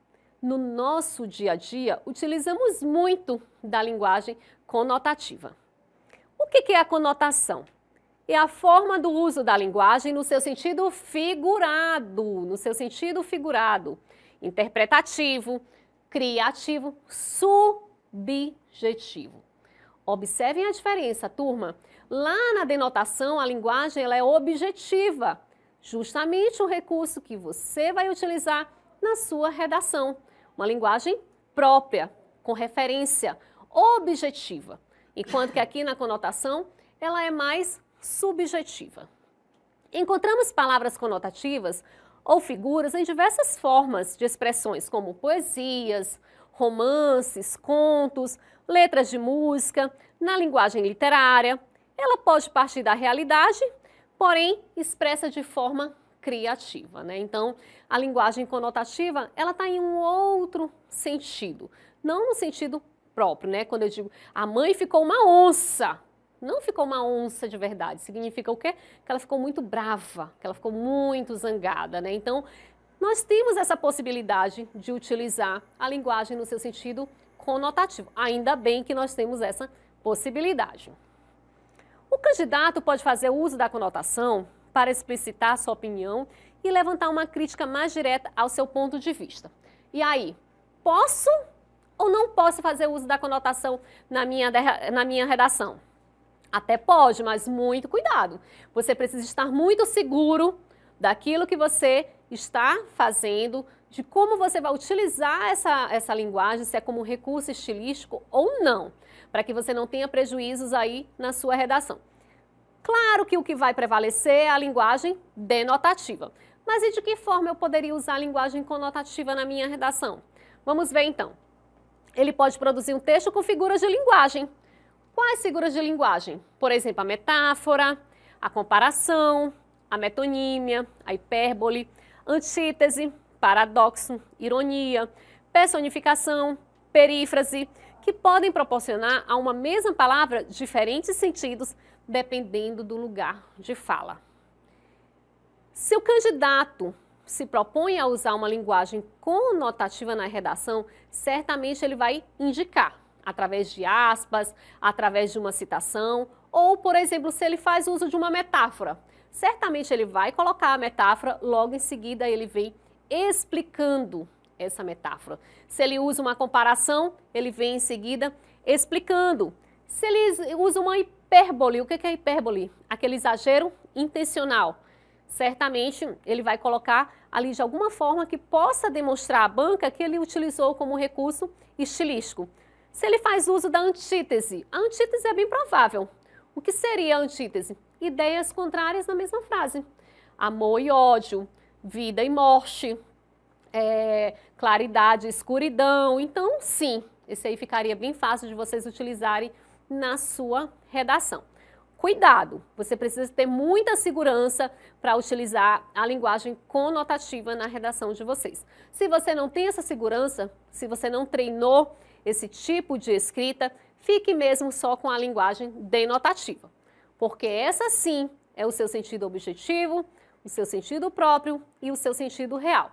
no nosso dia a dia, utilizamos muito da linguagem conotativa. O que é a conotação? É a forma do uso da linguagem no seu sentido figurado, no seu sentido figurado, interpretativo, criativo, subjetivo. Observem a diferença, turma. Lá na denotação, a linguagem ela é objetiva, justamente o recurso que você vai utilizar na sua redação uma linguagem própria, com referência objetiva, enquanto que aqui na conotação ela é mais subjetiva. Encontramos palavras conotativas ou figuras em diversas formas de expressões, como poesias, romances, contos, letras de música, na linguagem literária. Ela pode partir da realidade, porém expressa de forma criativa, né? Então, a linguagem conotativa, ela está em um outro sentido, não no sentido próprio, né? Quando eu digo, a mãe ficou uma onça, não ficou uma onça de verdade, significa o quê? Que ela ficou muito brava, que ela ficou muito zangada, né? Então, nós temos essa possibilidade de utilizar a linguagem no seu sentido conotativo. Ainda bem que nós temos essa possibilidade. O candidato pode fazer uso da conotação para explicitar sua opinião e levantar uma crítica mais direta ao seu ponto de vista. E aí, posso ou não posso fazer uso da conotação na minha, na minha redação? Até pode, mas muito cuidado. Você precisa estar muito seguro daquilo que você está fazendo, de como você vai utilizar essa, essa linguagem, se é como recurso estilístico ou não, para que você não tenha prejuízos aí na sua redação. Claro que o que vai prevalecer é a linguagem denotativa. Mas e de que forma eu poderia usar a linguagem conotativa na minha redação? Vamos ver então. Ele pode produzir um texto com figuras de linguagem. Quais figuras de linguagem? Por exemplo, a metáfora, a comparação, a metonímia, a hipérbole, antítese, paradoxo, ironia, personificação, perífrase, que podem proporcionar a uma mesma palavra diferentes sentidos dependendo do lugar de fala. Se o candidato se propõe a usar uma linguagem conotativa na redação, certamente ele vai indicar através de aspas, através de uma citação, ou, por exemplo, se ele faz uso de uma metáfora. Certamente ele vai colocar a metáfora, logo em seguida ele vem explicando essa metáfora. Se ele usa uma comparação, ele vem em seguida explicando. Se ele usa uma hipótese, hipérbole. O que é hipérbole? Aquele exagero intencional. Certamente ele vai colocar ali de alguma forma que possa demonstrar à banca que ele utilizou como recurso estilístico. Se ele faz uso da antítese, a antítese é bem provável. O que seria a antítese? Ideias contrárias na mesma frase. Amor e ódio, vida e morte, é, claridade e escuridão. Então, sim, esse aí ficaria bem fácil de vocês utilizarem na sua redação. Cuidado, você precisa ter muita segurança para utilizar a linguagem conotativa na redação de vocês. Se você não tem essa segurança, se você não treinou esse tipo de escrita, fique mesmo só com a linguagem denotativa, porque essa sim é o seu sentido objetivo, o seu sentido próprio e o seu sentido real.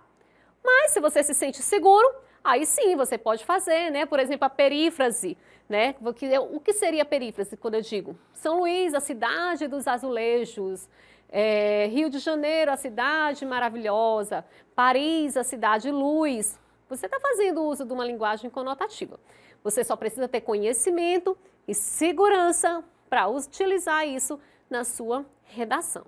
Mas se você se sente seguro, aí sim você pode fazer, né? Por exemplo, a perífrase né? O que seria perífrase quando eu digo? São Luís, a cidade dos azulejos. É, Rio de Janeiro, a cidade maravilhosa. Paris, a cidade luz. Você está fazendo uso de uma linguagem conotativa. Você só precisa ter conhecimento e segurança para utilizar isso na sua redação.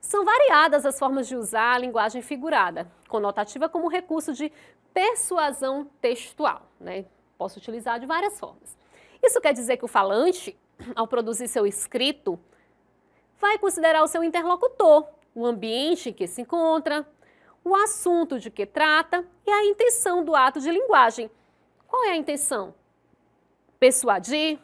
São variadas as formas de usar a linguagem figurada, conotativa como recurso de persuasão textual. Né? Posso utilizar de várias formas. Isso quer dizer que o falante, ao produzir seu escrito, vai considerar o seu interlocutor, o ambiente em que se encontra, o assunto de que trata e a intenção do ato de linguagem. Qual é a intenção? Persuadir,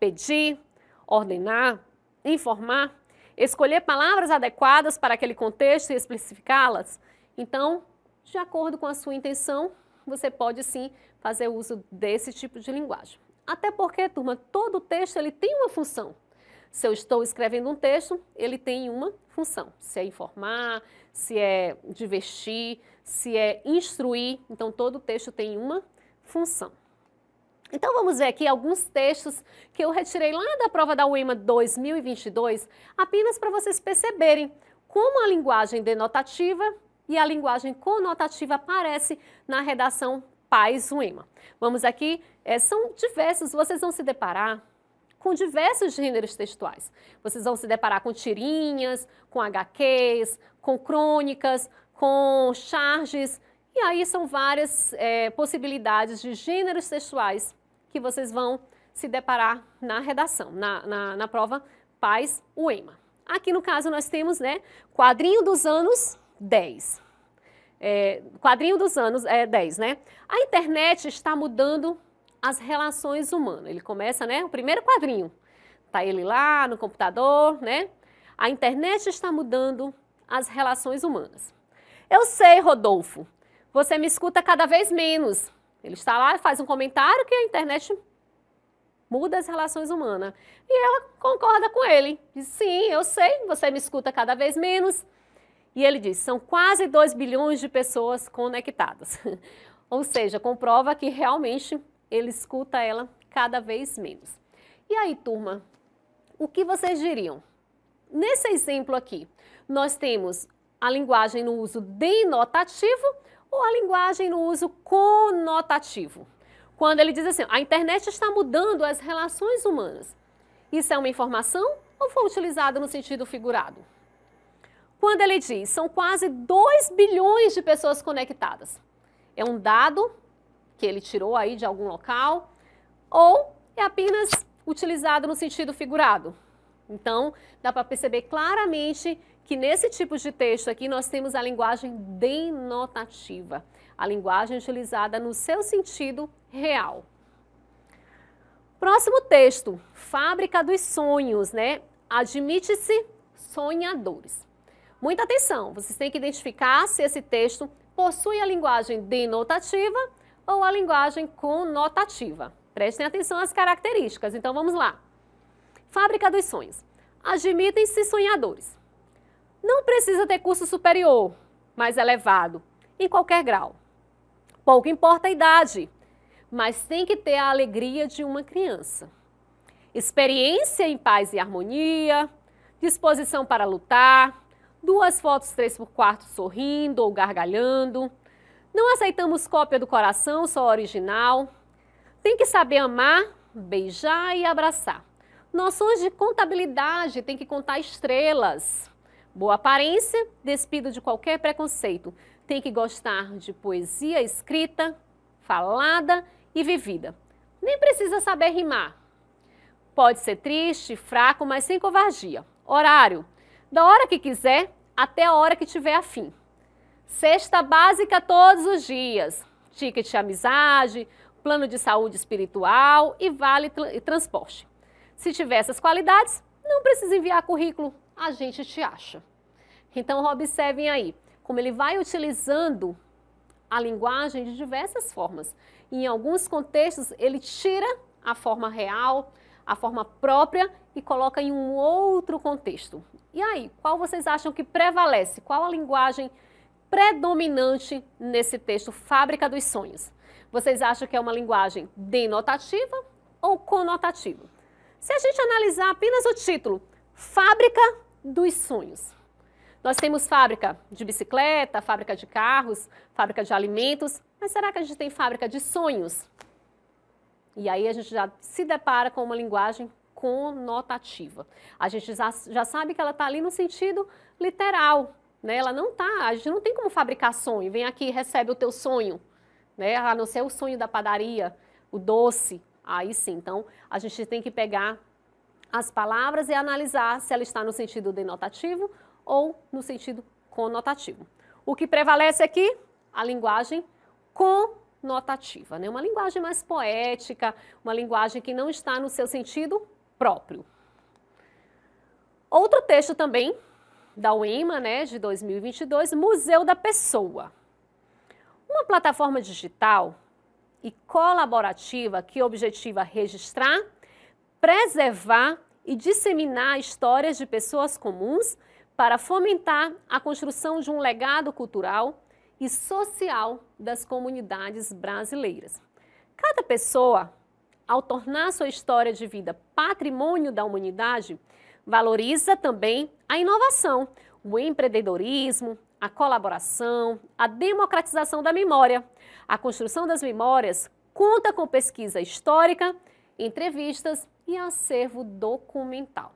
pedir, ordenar, informar, escolher palavras adequadas para aquele contexto e especificá-las. Então, de acordo com a sua intenção, você pode sim fazer uso desse tipo de linguagem. Até porque, turma, todo texto ele tem uma função. Se eu estou escrevendo um texto, ele tem uma função. Se é informar, se é divertir, se é instruir, então todo texto tem uma função. Então vamos ver aqui alguns textos que eu retirei lá da prova da UEMA 2022, apenas para vocês perceberem como a linguagem denotativa e a linguagem conotativa aparece na redação Paz Uema. Vamos aqui, é, são diversos, vocês vão se deparar com diversos gêneros textuais. Vocês vão se deparar com tirinhas, com HQs, com crônicas, com charges, e aí são várias é, possibilidades de gêneros textuais que vocês vão se deparar na redação, na, na, na prova Paz UEMA. Aqui no caso nós temos né, quadrinho dos anos 10. É, quadrinho dos anos é, 10, né? A internet está mudando as relações humanas. Ele começa, né? O primeiro quadrinho. Tá ele lá no computador, né? A internet está mudando as relações humanas. Eu sei, Rodolfo, você me escuta cada vez menos. Ele está lá, faz um comentário que a internet muda as relações humanas. E ela concorda com ele. Diz, sim, eu sei, você me escuta cada vez menos. E ele diz: são quase 2 bilhões de pessoas conectadas. Ou seja, comprova que realmente ele escuta ela cada vez menos. E aí, turma, o que vocês diriam? Nesse exemplo aqui, nós temos a linguagem no uso denotativo ou a linguagem no uso conotativo. Quando ele diz assim, a internet está mudando as relações humanas. Isso é uma informação ou foi utilizado no sentido figurado? quando ele diz são quase 2 bilhões de pessoas conectadas. É um dado que ele tirou aí de algum local ou é apenas utilizado no sentido figurado. Então, dá para perceber claramente que nesse tipo de texto aqui nós temos a linguagem denotativa, a linguagem utilizada no seu sentido real. Próximo texto, Fábrica dos Sonhos, né? Admite-se sonhadores. Muita atenção, vocês têm que identificar se esse texto possui a linguagem denotativa ou a linguagem conotativa. Prestem atenção às características, então vamos lá. Fábrica dos sonhos. Admitem-se sonhadores. Não precisa ter curso superior, mas elevado, em qualquer grau. Pouco importa a idade, mas tem que ter a alegria de uma criança. Experiência em paz e harmonia, disposição para lutar, Duas fotos 3 por 4 sorrindo ou gargalhando. Não aceitamos cópia do coração, só original. Tem que saber amar, beijar e abraçar. Noções de contabilidade, tem que contar estrelas. Boa aparência, despido de qualquer preconceito. Tem que gostar de poesia escrita, falada e vivida. Nem precisa saber rimar. Pode ser triste, fraco, mas sem covardia. Horário: da hora que quiser até a hora que tiver afim. Cesta básica todos os dias, ticket de amizade, plano de saúde espiritual e vale e transporte. Se tiver essas qualidades, não precisa enviar currículo, a gente te acha. Então observem aí como ele vai utilizando a linguagem de diversas formas. Em alguns contextos ele tira a forma real, a forma própria e coloca em um outro contexto. E aí, qual vocês acham que prevalece? Qual a linguagem predominante nesse texto Fábrica dos Sonhos? Vocês acham que é uma linguagem denotativa ou conotativa? Se a gente analisar apenas o título, Fábrica dos Sonhos. Nós temos fábrica de bicicleta, fábrica de carros, fábrica de alimentos, mas será que a gente tem fábrica de sonhos? E aí a gente já se depara com uma linguagem conotativa. A gente já, já sabe que ela está ali no sentido literal, né? Ela não está. a gente não tem como fabricar sonho. Vem aqui, recebe o teu sonho, né? A não ser o sonho da padaria, o doce. Aí sim, então a gente tem que pegar as palavras e analisar se ela está no sentido denotativo ou no sentido conotativo. O que prevalece aqui? A linguagem conotativa, né? Uma linguagem mais poética, uma linguagem que não está no seu sentido próprio. Outro texto também da UEMA, né, de 2022, Museu da Pessoa. Uma plataforma digital e colaborativa que objetiva registrar, preservar e disseminar histórias de pessoas comuns para fomentar a construção de um legado cultural e social das comunidades brasileiras. Cada pessoa ao tornar sua história de vida patrimônio da humanidade, valoriza também a inovação, o empreendedorismo, a colaboração, a democratização da memória. A construção das memórias conta com pesquisa histórica, entrevistas e acervo documental.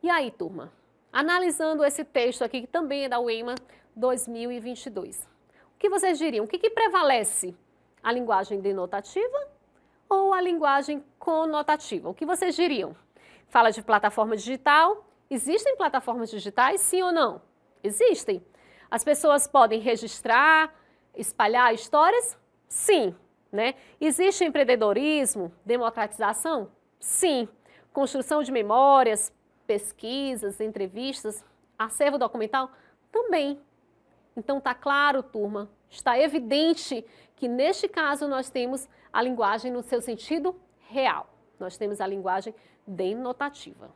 E aí, turma? Analisando esse texto aqui, que também é da UEMA 2022. O que vocês diriam? O que, que prevalece? A linguagem denotativa ou a linguagem conotativa? O que vocês diriam? Fala de plataforma digital. Existem plataformas digitais, sim ou não? Existem. As pessoas podem registrar, espalhar histórias? Sim. Né? Existe empreendedorismo, democratização? Sim. Construção de memórias, pesquisas, entrevistas, acervo documental? Também. Então, está claro, turma, está evidente que neste caso nós temos a linguagem no seu sentido real. Nós temos a linguagem denotativa.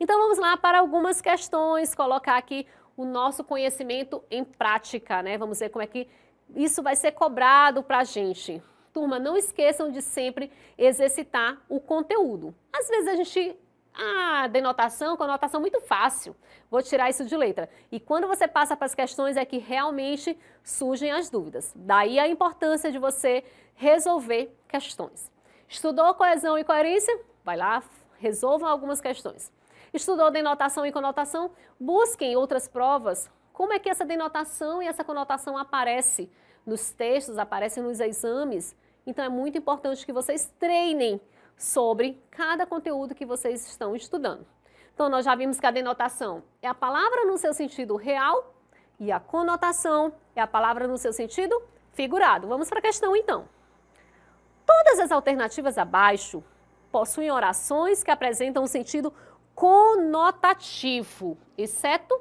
Então vamos lá para algumas questões, colocar aqui o nosso conhecimento em prática, né? Vamos ver como é que isso vai ser cobrado para a gente. Turma, não esqueçam de sempre exercitar o conteúdo. Às vezes a gente. Ah, denotação, conotação muito fácil. Vou tirar isso de letra. E quando você passa para as questões é que realmente surgem as dúvidas. Daí a importância de você resolver questões. Estudou coesão e coerência? Vai lá, resolvam algumas questões. Estudou denotação e conotação? Busquem outras provas. Como é que essa denotação e essa conotação aparece nos textos, aparecem nos exames? Então é muito importante que vocês treinem sobre cada conteúdo que vocês estão estudando. Então nós já vimos que a denotação é a palavra no seu sentido real e a conotação é a palavra no seu sentido figurado. Vamos para a questão então. Todas as alternativas abaixo possuem orações que apresentam um sentido conotativo, exceto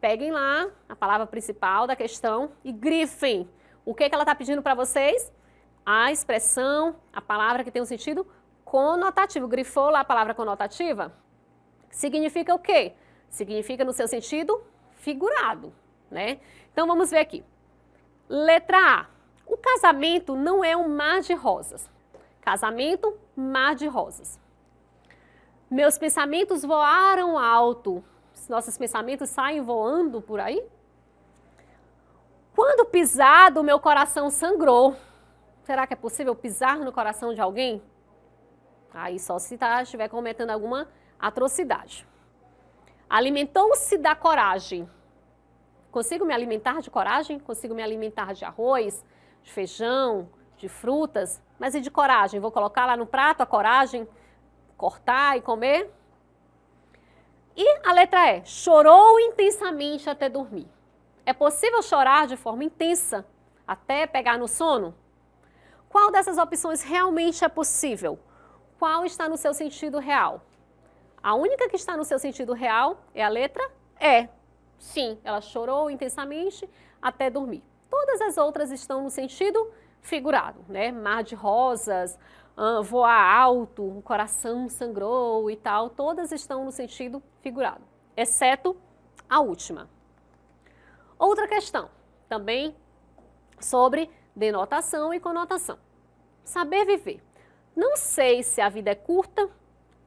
peguem lá a palavra principal da questão e grifem. O que, é que ela está pedindo para vocês? A expressão, a palavra que tem um sentido conotativo. Grifou lá a palavra conotativa? Significa o quê? Significa no seu sentido figurado, né? Então vamos ver aqui. Letra A. O casamento não é um mar de rosas. Casamento, mar de rosas. Meus pensamentos voaram alto. Nossos pensamentos saem voando por aí? Quando pisado, meu coração sangrou. Será que é possível pisar no coração de alguém? Aí só se tá, estiver cometendo alguma atrocidade. Alimentou-se da coragem. Consigo me alimentar de coragem? Consigo me alimentar de arroz? de feijão, de frutas, mas e de coragem? Vou colocar lá no prato a coragem, cortar e comer? E a letra E, chorou intensamente até dormir. É possível chorar de forma intensa até pegar no sono? Qual dessas opções realmente é possível? Qual está no seu sentido real? A única que está no seu sentido real é a letra E. Sim, ela chorou intensamente até dormir. Todas as outras estão no sentido figurado, né? Mar de rosas, ah, voar alto, o coração sangrou e tal. Todas estão no sentido figurado, exceto a última. Outra questão, também sobre denotação e conotação. Saber viver. Não sei se a vida é curta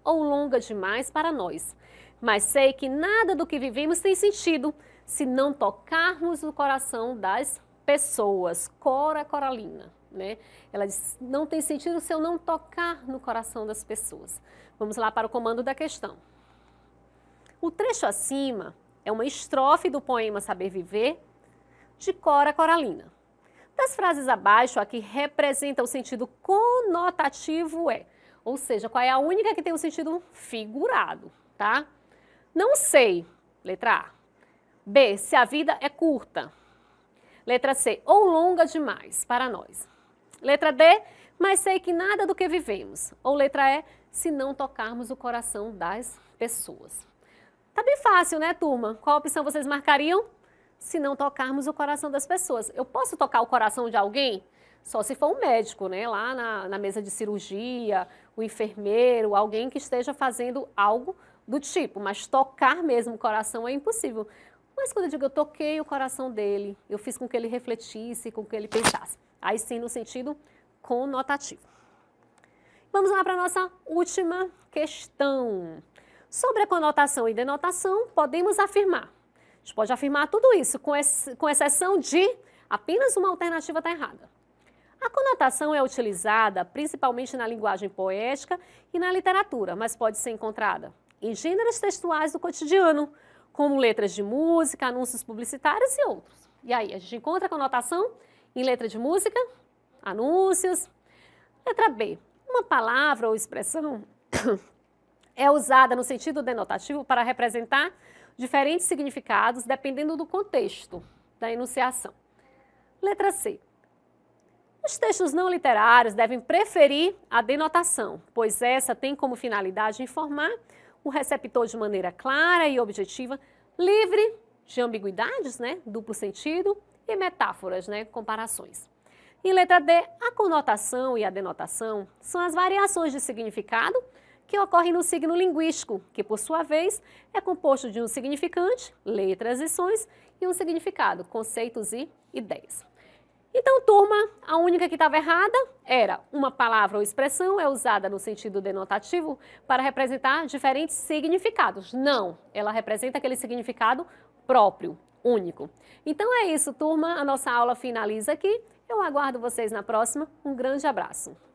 ou longa demais para nós, mas sei que nada do que vivemos tem sentido se não tocarmos o coração das pessoas. Cora Coralina, né? Ela diz: não tem sentido se eu não tocar no coração das pessoas. Vamos lá para o comando da questão. O trecho acima é uma estrofe do poema Saber Viver, de Cora Coralina. Das frases abaixo, a que representa o sentido conotativo é, ou seja, qual é a única que tem o um sentido figurado, tá? Não sei, letra A. B, se a vida é curta, Letra C, ou longa demais para nós. Letra D, mas sei que nada do que vivemos. Ou letra E, se não tocarmos o coração das pessoas. Tá bem fácil, né, turma? Qual opção vocês marcariam? Se não tocarmos o coração das pessoas. Eu posso tocar o coração de alguém? Só se for um médico, né? Lá na, na mesa de cirurgia, o enfermeiro, alguém que esteja fazendo algo do tipo, mas tocar mesmo o coração é impossível. Mas quando eu digo eu toquei o coração dele, eu fiz com que ele refletisse, com que ele pensasse. Aí sim, no sentido conotativo. Vamos lá para a nossa última questão. Sobre a conotação e denotação, podemos afirmar. A gente pode afirmar tudo isso, com, ex com exceção de apenas uma alternativa está errada. A conotação é utilizada principalmente na linguagem poética e na literatura, mas pode ser encontrada em gêneros textuais do cotidiano, como letras de música, anúncios publicitários e outros. E aí, a gente encontra a conotação em letra de música, anúncios. Letra B. Uma palavra ou expressão é usada no sentido denotativo para representar diferentes significados dependendo do contexto da enunciação. Letra C. Os textos não literários devem preferir a denotação, pois essa tem como finalidade informar o receptor de maneira clara e objetiva, livre de ambiguidades, né, duplo sentido e metáforas, né, comparações. Em letra D, a conotação e a denotação são as variações de significado que ocorrem no signo linguístico, que por sua vez é composto de um significante, letras e sons, e um significado, conceitos e ideias. Então, turma, a única que estava errada era uma palavra ou expressão é usada no sentido denotativo para representar diferentes significados. Não, ela representa aquele significado próprio, único. Então é isso, turma. A nossa aula finaliza aqui. Eu aguardo vocês na próxima. Um grande abraço.